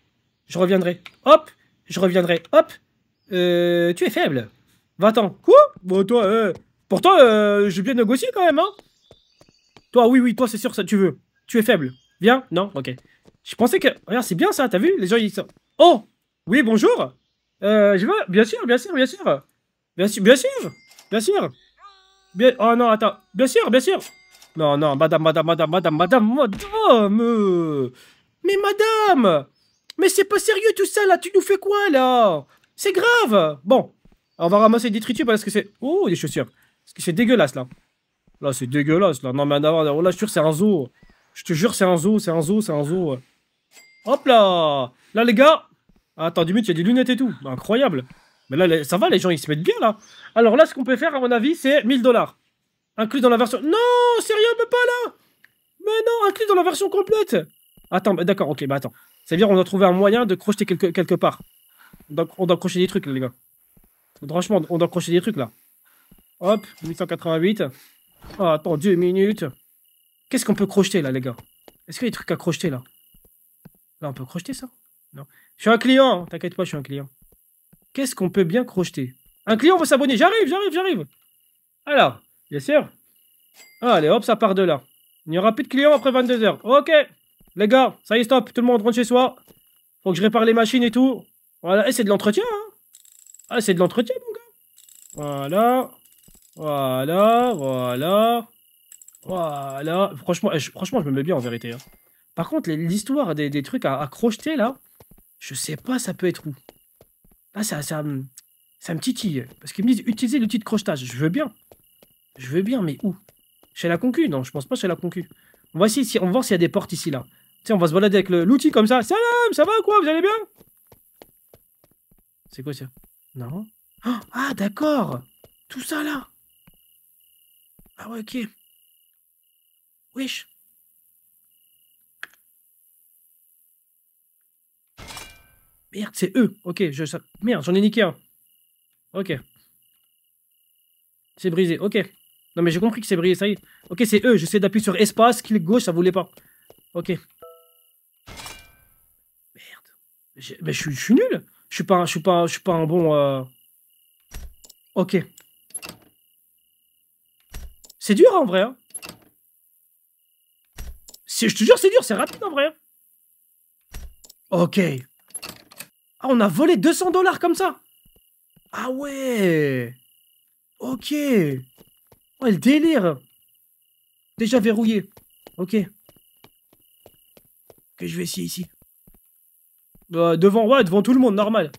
je reviendrai. Hop, je reviendrai. Hop, euh, tu es faible. Va-t'en. Quoi Bon, toi, euh, Pourtant, euh, je j'ai bien négocié quand même, hein Toi, oui, oui, toi, c'est sûr, ça, tu veux. Tu es faible. Viens Non Ok. Je pensais que... Regarde, c'est bien ça, t'as vu Les gens, ils sont... Oh Oui, bonjour euh, je veux... Bien sûr, bien sûr, bien sûr Bien sûr, bien sûr Bien sûr bien... Oh non, attends. Bien sûr, bien sûr Non, non, madame, madame, madame, madame, madame, madame... Mais madame mais c'est pas sérieux tout ça là, tu nous fais quoi là C'est grave Bon, on va ramasser des détritus parce que c'est... Oh, des chaussures Est-ce que c'est dégueulasse là. Là, c'est dégueulasse là. Non mais d'abord, là, je te jure, c'est un zoo. Je te jure, c'est un zoo, c'est un zoo, c'est un zoo. Hop là Là les gars Attends, du minute il y a des lunettes et tout. Incroyable Mais là, ça va, les gens, ils se mettent bien là. Alors là, ce qu'on peut faire, à mon avis, c'est 1000 dollars. Inclus dans la version... Non Sérieux, mais pas là Mais non, inclus dans la version complète Attends, mais d'accord, ok, bah attends. C'est-à-dire, on doit trouver un moyen de crocheter quelque, quelque part. on doit crocheter des trucs, les gars. Franchement, on doit crocheter des trucs, là. Hop, 888. Oh, ah, attends, deux minutes. Qu'est-ce qu'on peut crocheter, là, les gars Est-ce qu'il y a des trucs à crocheter, là Là, on peut crocheter, ça Non. Je suis un client hein. T'inquiète pas, je suis un client. Qu'est-ce qu'on peut bien crocheter Un client va s'abonner J'arrive, j'arrive, j'arrive Alors, bien sûr. Allez, hop, ça part de là. Il n'y aura plus de clients après 22h. Ok les gars, ça y est, stop, tout le monde rentre chez soi. Faut que je répare les machines et tout. Voilà, et eh, c'est de l'entretien, hein. Ah, c'est de l'entretien, mon gars. Voilà. Voilà, voilà. Voilà. Franchement, eh, je, franchement, je me mets bien en vérité. Hein. Par contre, l'histoire des, trucs à, crocheter, là, je sais pas, ça peut être où. Là, ah, ça, ça, me, titille. Parce qu'ils me disent utilisez l'outil de crochetage. Je veux bien. Je veux bien, mais où Chez la concu Non, je pense pas chez la concu. on va voir s'il y a des portes ici, là. Tiens, on va se balader avec l'outil comme ça. Salam, ça va ou quoi Vous allez bien C'est quoi ça Non. ah, ah d'accord Tout ça là Ah ouais, ok. Wesh. Merde, c'est eux. Ok, je Merde, j'en ai niqué un. Ok. C'est brisé, ok. Non mais j'ai compris que c'est brisé, ça y est. Ok, c'est eux, j'essaie d'appuyer sur espace, clic gauche, ça voulait pas. Ok mais je, suis nul. Je suis pas, je suis pas, je suis pas un bon. Euh, ok. C'est dur en vrai. Hein. Je te jure, c'est dur, c'est rapide en vrai. Hein. Ok. Ah, on a volé 200 dollars comme ça. Ah ouais. Ok. Oh, le délire. Déjà verrouillé. Ok. Que je vais essayer ici. Bah, devant moi devant tout le monde, normal.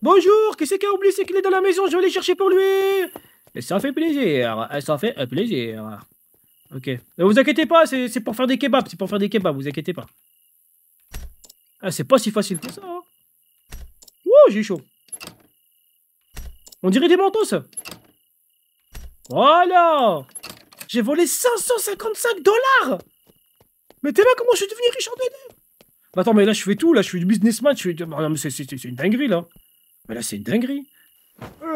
Bonjour, qui c'est qui a oublié c'est qu'il est dans la maison Je vais aller chercher pour lui Et ça fait plaisir, ah, ça fait plaisir. Ok. vous inquiétez pas, c'est pour faire des kebabs, c'est pour faire des kebabs, vous inquiétez pas. Ah, c'est pas si facile que ça. Hein. j'ai chaud. On dirait des manteaux, ça. Voilà J'ai volé 555 dollars Mais t'es là comment je suis devenu riche en 2 bah, attends, mais là, je fais tout, là, je suis du businessman, je bah, c'est une dinguerie, là. Mais là, c'est une dinguerie.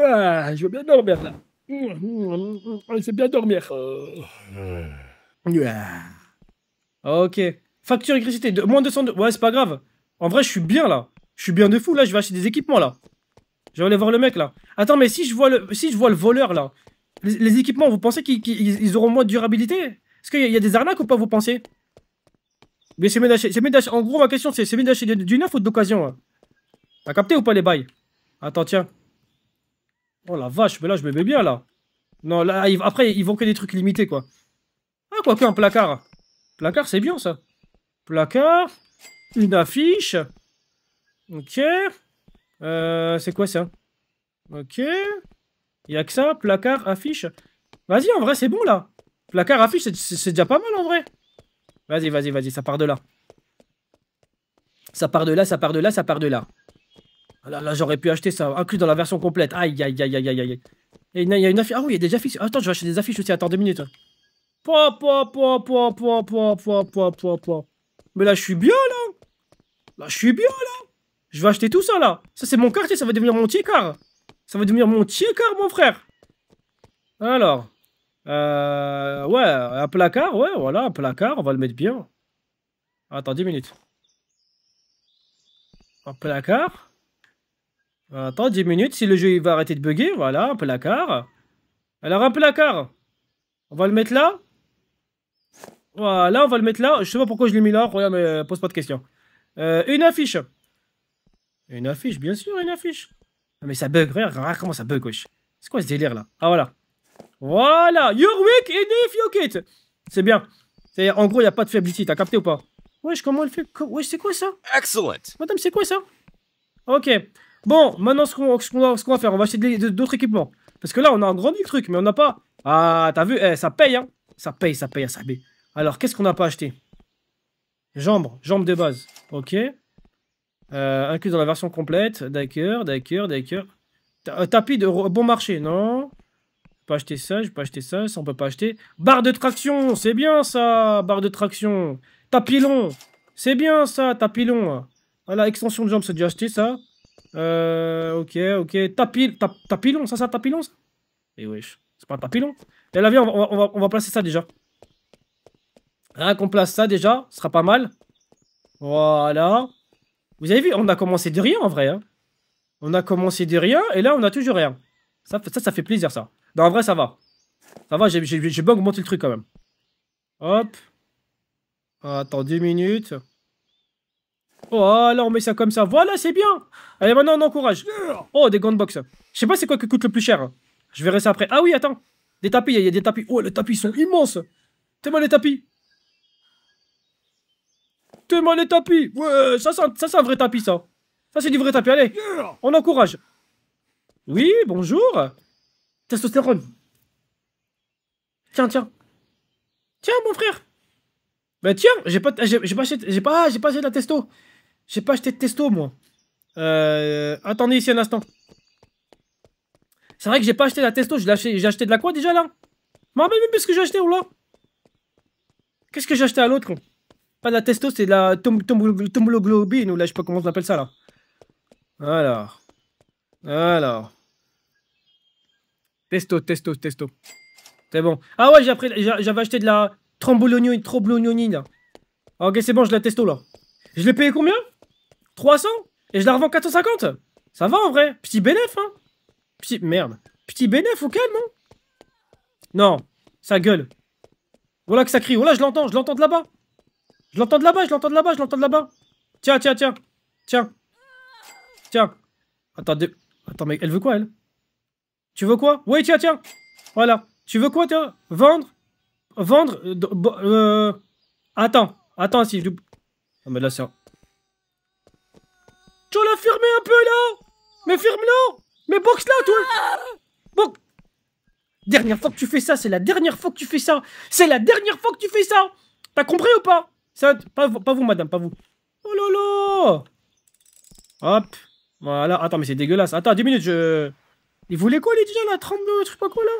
Ah, je veux bien dormir, là. C'est bien dormir. Ah. Ok. Facture électricité, de... moins 200. Ouais, c'est pas grave. En vrai, je suis bien, là. Je suis bien de fou, là, je vais acheter des équipements, là. Je vais aller voir le mec, là. Attends, mais si je vois le, si je vois le voleur, là, les, équipements, vous pensez qu'ils auront moins de durabilité Est-ce qu'il y a des arnaques ou pas, vous pensez mais c'est En gros, ma question, c'est c'est du neuf ou d'occasion hein? T'as capté ou pas les bails Attends, tiens. Oh la vache, mais là, je me mets bien, là. Non, là, après, ils vont que des trucs limités, quoi. Ah, quoi quoi un placard. Placard, c'est bien, ça. Placard. Une affiche. Ok. Euh, c'est quoi, ça Ok. Il a que ça, placard, affiche. Vas-y, en vrai, c'est bon, là. Placard, affiche, c'est déjà pas mal, en vrai. Vas-y, vas-y, vas-y, ça part de là. Ça part de là, ça part de là, ça part de là. Ah là, là j'aurais pu acheter ça, inclus dans la version complète. Aïe, aïe, aïe, aïe, aïe, aïe. Il y a une affiche. Ah oui, il y a des affiches. Attends, je vais acheter des affiches aussi. Attends deux minutes. Mais là, je suis bien, là. Là, je suis bien, là. Je vais acheter tout ça, là. Ça, c'est mon quartier. Ça va devenir mon tier car Ça va devenir mon tier car mon frère. Alors. Euh, ouais, un placard, ouais, voilà, un placard, on va le mettre bien. Attends, 10 minutes. Un placard. Attends, 10 minutes, si le jeu il va arrêter de bugger, voilà, un placard. Alors, un placard. On va le mettre là. Voilà, on va le mettre là. Je sais pas pourquoi je l'ai mis là, regarde, mais euh, pose pas de questions. Euh, une affiche. Une affiche, bien sûr, une affiche. Mais ça bug, regarde, comment ça bug, wesh. C'est quoi ce délire là Ah voilà. Voilà. You're weak if you kit. C'est bien. C'est en gros, il n'y a pas de faiblesse ici. T'as capté ou pas Wesh, comment elle fait Wesh, c'est quoi ça Excellent. Madame, c'est quoi ça Ok. Bon, maintenant, ce qu'on va, faire, on va acheter d'autres équipements. Parce que là, on a un le truc, mais on n'a pas... Ah, t'as vu eh, Ça paye, hein Ça paye, ça paye, ça paye. Alors, qu'est-ce qu'on n'a pas acheté Jambes, jambes de base. Ok. Euh, inclus dans la version complète. D'accord, d'accord, d'accord. Euh, tapis de bon marché, non peux acheter ça, je peux acheter ça, ça on peut pas acheter. Barre de traction, c'est bien ça, barre de traction. Tapillon, c'est bien ça, Tapillon. long. Voilà, extension de jambe, c'est déjà acheté ça. Euh, ok, ok. Tapis, tap, ça, ça, tapis Et eh wesh, c'est pas un tapis Et là, viens, on va, placer ça déjà. On hein, qu'on place ça déjà, ce sera pas mal. Voilà. Vous avez vu, on a commencé de rien en vrai. Hein. On a commencé de rien et là, on a toujours rien. Ça, ça, ça fait plaisir, ça. Non, en vrai, ça va. Ça va, j'ai bien augmenté le truc quand même. Hop. Ah, attends, 10 minutes. Oh là, on met ça comme ça. Voilà, c'est bien. Allez, maintenant, on encourage. Oh, des gants de boxe. Je sais pas c'est quoi qui coûte le plus cher. Hein. Je verrai ça après. Ah oui, attends. Des tapis, il y a des tapis. Oh, les tapis sont immenses. T'es-moi les tapis. T'es-moi les tapis. Ouais, ça c'est un vrai tapis, ça. Ça, c'est du vrai tapis. Allez, on encourage. Oui, bonjour. Testostérone. Tiens, tiens. Tiens, mon frère. Bah tiens, j'ai pas, j'ai, pas acheté, j'ai pas, de la testo. J'ai pas acheté de testo, moi. Euh, attendez ici un instant. C'est vrai que j'ai pas acheté de la testo. J'ai acheté, de la quoi déjà là Je rappelle même plus ce que j'ai acheté ou là. Qu'est-ce que j'ai acheté à l'autre Pas de la testo, c'est de la tom, tom, ou là, je sais pas comment on appelle ça là. Alors. Alors. Testo, testo, testo. C'est bon. Ah ouais, j'avais acheté de la trombolognonine, là. Ok, c'est bon, je la testo là. Je l'ai payé combien 300 Et je la revends 450 Ça va en vrai. Petit bénéf, hein Petit... Merde. Petit bénéf au calme, hein? Non. ça gueule. Voilà que ça crie. Voilà, je l'entends. Je l'entends de là-bas. Je l'entends de là-bas, je l'entends de là-bas, je l'entends de là-bas. Tiens, tiens, tiens. Tiens. Tiens. Attendez. Attends, mais elle veut quoi, elle tu veux quoi Oui, tiens, tiens. Voilà. Tu veux quoi, tiens Vendre Vendre euh, euh, Attends. Attends, si je... Ah, mais là, c'est... Tu l'as fermé un peu, là Mais ferme-le Mais boxe-la, toi Bon... Dernière fois que tu fais ça, c'est la dernière fois que tu fais ça C'est la dernière fois que tu fais ça T'as compris ou pas ça, pas, pas vous, madame, pas vous. Oh là là Hop Voilà, attends, mais c'est dégueulasse. Attends, 10 minutes, je... Il voulait quoi, les déjà, là Tremble, je sais pas quoi, là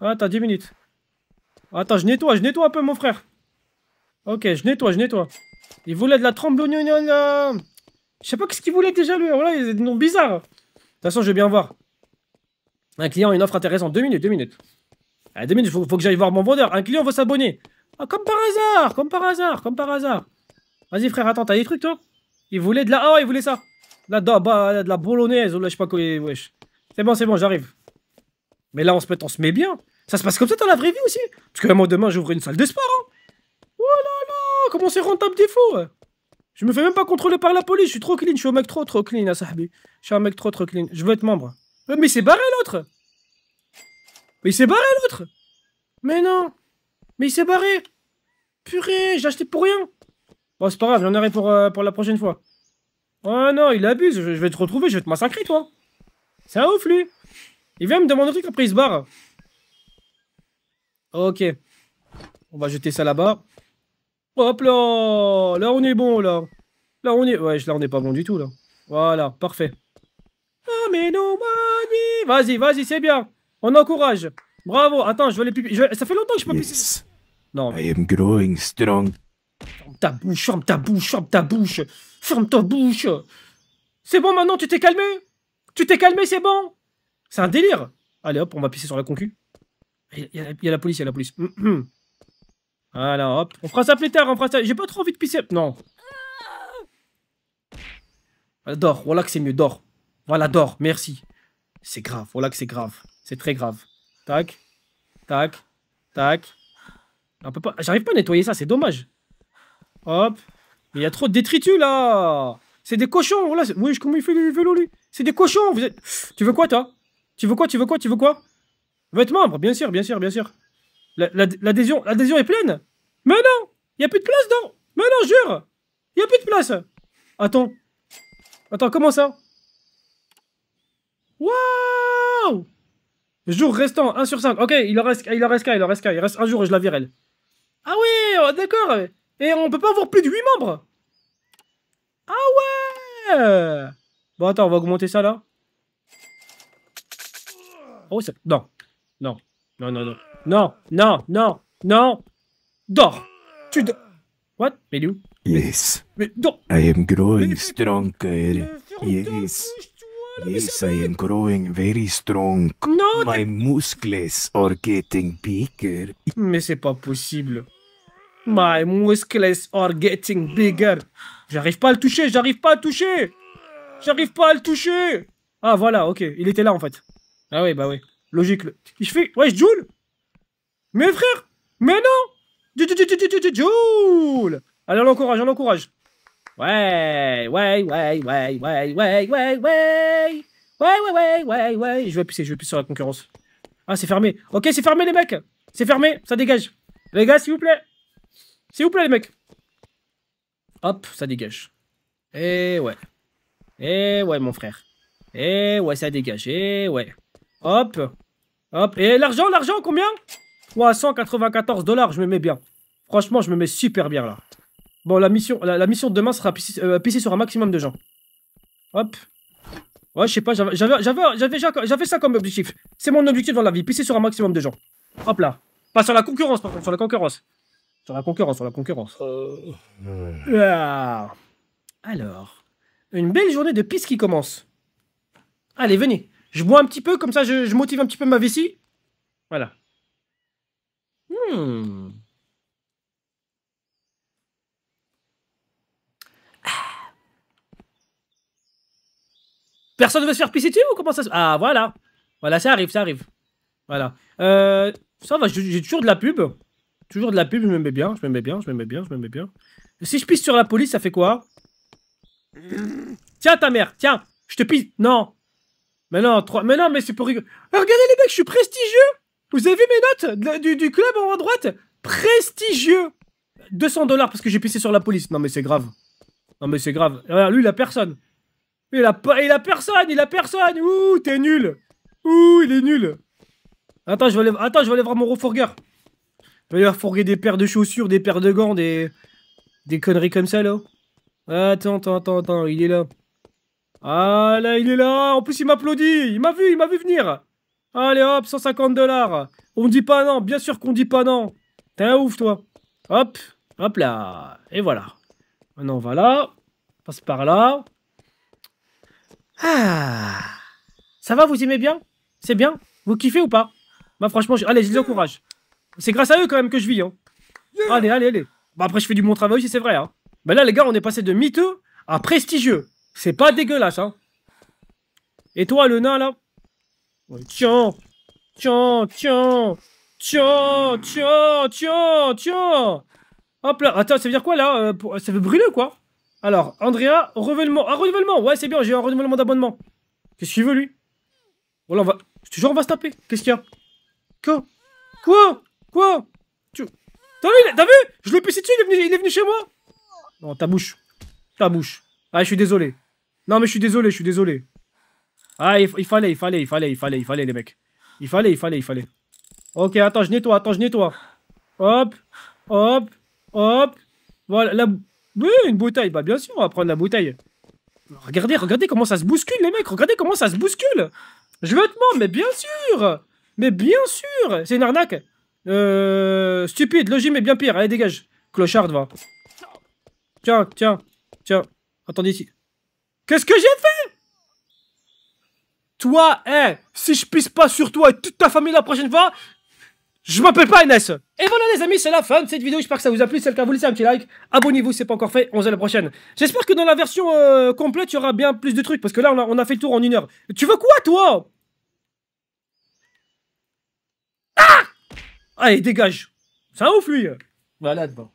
ah, Attends, 10 minutes. Attends, je nettoie, je nettoie un peu, mon frère. Ok, je nettoie, je nettoie. Il voulait de la tremble Je sais pas qu'est-ce qu'il voulait déjà, lui. Voilà, il a des noms bizarres. De toute façon, je vais bien voir. Un client, une offre intéressante. Deux minutes, deux minutes. 2 eh, deux minutes, faut, faut que j'aille voir mon vendeur. Un client veut s'abonner. Ah, comme par hasard, comme par hasard, comme par hasard. Vas-y, frère, attends, t'as des trucs, toi Il voulait de la... Ah, il voulait ça. Là, de, de la bolognaise, ou je sais pas quoi, wesh. C'est bon, c'est bon, j'arrive. Mais là, on se, met, se met bien. Ça se passe comme ça dans la vraie vie aussi. Parce que moi, demain, j'ouvre une salle de sport. Hein. Oh là là, comment c'est rentable des Je me fais même pas contrôler par la police. Je suis trop clean. Je suis un mec trop, trop clean, à Je suis un mec trop, trop clean. Je veux être membre. Euh, mais il s'est barré l'autre. Mais il s'est barré l'autre. Mais non. Mais il s'est barré. Purée, j'ai acheté pour rien. Bon, c'est pas grave, j'en aurai pour, euh, pour la prochaine fois. Oh non, il abuse. Je, je vais te retrouver, je vais te massacrer, toi. C'est un ouf, lui. Il vient me demander un truc, après il se barre. Ok. On va jeter ça là-bas. Hop là Là, on est bon, là. Là, on est... Ouais, là, on est pas bon du tout, là. Voilà, parfait. Ah, mais non, Vas-y, vas-y, c'est bien. On encourage. Bravo. Attends, je vais les pipi... Ça fait longtemps que je peux pas Non. I am growing strong. Ferme ta bouche, ferme ta bouche, ferme ta bouche. Ferme ta bouche. C'est bon, maintenant, tu t'es calmé tu t'es calmé, c'est bon C'est un délire Allez hop, on va pisser sur la concu. Il y, a, la police, il y a la police. voilà, hop. On fera ça plus on fera ça. J'ai pas trop envie de pisser. Non. Dors, voilà que c'est mieux, dors. Voilà, dors, merci. C'est grave, voilà que c'est grave. C'est très grave. Tac, tac, tac. J'arrive pas à nettoyer ça, c'est dommage. Hop. Mais il y a trop de détritus là c'est des cochons. là oui, comment il fait vélo, lui C'est des cochons. Vous êtes... Tu veux quoi, toi Tu veux quoi Tu veux quoi Tu veux quoi Va être membre, bah, bien sûr, bien sûr, bien sûr. L'adhésion est pleine Mais non Il n'y a plus de place, non Mais non, jure Il n'y a plus de place Attends. Attends, comment ça Waouh Jour restant, 1 sur 5. Ok, il en reste il en reste il en reste Il reste un jour et je la virerai. Ah oui, oh, d'accord. Et on peut pas avoir plus de 8 membres. Ah ouais Bon, attends, on va augmenter ça, là. Oh, ça... Non. Non. Non, non, non. Non, non, non, non. Dors. Tu What Mais Yes. Mais non. I am growing stronger. Yes. Yes, I am growing very strong. My muscles are getting bigger. Mais c'est pas possible. My muscles are getting bigger. J'arrive pas à le toucher, j'arrive pas à le toucher J'arrive pas à le toucher Ah voilà, ok, il était là en fait. Ah oui, bah oui, logique. Le... Je fais, ouais, Joule Mais frère Mais non Joule Allez, on l'encourage, on l'encourage. Ouais, ouais, ouais, ouais, ouais, ouais, ouais, ouais Ouais, ouais, ouais, ouais, ouais. Je vais pisser, je vais pisser sur la concurrence. Ah, c'est fermé. Ok, c'est fermé, les mecs. C'est fermé, ça dégage. Les gars, s'il vous plaît. S'il vous plaît, les mecs. Hop, ça dégage. Eh ouais. Eh ouais, mon frère. Eh ouais, ça dégage. Eh ouais. Hop. Hop. Et l'argent, l'argent, combien 394 dollars, je me mets bien. Franchement, je me mets super bien, là. Bon, la mission, la, mission de demain sera pisser, euh, sur un maximum de gens. Hop. Ouais, je sais pas, j'avais j'avais ça comme objectif. C'est mon objectif dans la vie, pisser sur un maximum de gens. Hop là. Pas sur la concurrence, par contre, sur la concurrence. Sur la concurrence, sur la concurrence. Euh, ah. Alors, une belle journée de piste qui commence. Allez, venez. Je bois un petit peu, comme ça je, motive un petit peu ma vessie. Voilà. Hmm. Personne ne veut se faire pisser dessus ou comment ça se... Ah, voilà. Voilà, ça arrive, ça arrive. Voilà. Euh, ça va, j'ai toujours de la pub. Toujours de la pub, je m'aimais bien, je m'aimais bien, je m'aimais bien, je m'aimais bien. si je pisse sur la police, ça fait quoi Tiens ta mère, tiens, je te pisse. Non. Mais non, trois... mais non, mais c'est pour rigoler. regardez les mecs, je suis prestigieux. Vous avez vu mes notes du, club en haut à droite Prestigieux. 200 dollars parce que j'ai pissé sur la police. Non mais c'est grave. Non mais c'est grave. Regarde, lui, il a personne. Il a, il a personne, il a personne. Ouh, t'es nul. Ouh, il est nul. Attends, je vais aller, Attends, je vais aller voir mon refourgueur peut vais refourguer des paires de chaussures, des paires de gants, des, des conneries comme ça, là. Attends, attends, attends, attends, il est là. Ah, là, il est là En plus, il m'applaudit Il m'a vu, il m'a vu venir Allez, hop, 150 dollars On dit pas non, bien sûr qu'on dit pas non T'es un ouf, toi Hop, hop là Et voilà. Maintenant, on va là. passe par là. Ah Ça va, vous aimez bien C'est bien Vous kiffez ou pas Bah franchement, allez, je les encourage. C'est grâce à eux quand même que je vis. Hein. Allez, allez, allez. Bah après, je fais du bon travail aussi, c'est vrai. Hein. Bah là, les gars, on est passé de miteux à prestigieux. C'est pas dégueulasse, hein. Et toi, le nain, là Tiens Tiens, tiens Tiens, tiens, tiens, tiens Hop là, attends, ça veut dire quoi, là euh, Ça veut brûler, quoi Alors, Andrea, renouvellement. Ah, renouvellement Ouais, c'est bien, j'ai un renouvellement d'abonnement. Qu'est-ce qu'il veut, lui Voilà, on va... Je on va se taper. Qu'est-ce qu'il y a Quoi Quoi Quoi tu... T'as vu, t'as Je l'ai pissé dessus, il est, venu, chez moi Non, ta bouche. Ta bouche. Ah, je suis désolé. Non, mais je suis désolé, je suis désolé. Ah, il, fallait, il fallait, il fallait, il fallait, il fallait, les mecs. Il fallait, il fallait, il fallait. Ok, attends, je nettoie, attends, je nettoie. Hop, hop, hop. Voilà, la... Oui, une bouteille. Bah, bien sûr, on va prendre la bouteille. Regardez, regardez comment ça se bouscule, les mecs. Regardez comment ça se bouscule. Je veux te mort, mais bien sûr. Mais bien sûr, c'est une arnaque. Euh, stupide, le gym est bien pire. Allez, dégage. Clochard, va. Tiens, tiens, tiens. Attendez ici. Qu'est-ce que j'ai fait Toi, eh, si je pisse pas sur toi et toute ta famille la prochaine fois, je m'appelle pas Inès. Et voilà les amis, c'est la fin de cette vidéo. J'espère que ça vous a plu. Si le cas, vous laissez un petit like. Abonnez-vous si c'est pas encore fait. On se voit la prochaine. J'espère que dans la version euh, complète, il y aura bien plus de trucs. Parce que là, on a, on a fait le tour en une heure. Tu veux quoi, toi Allez, dégage. Ça un ouf, lui. Voilà, dedans.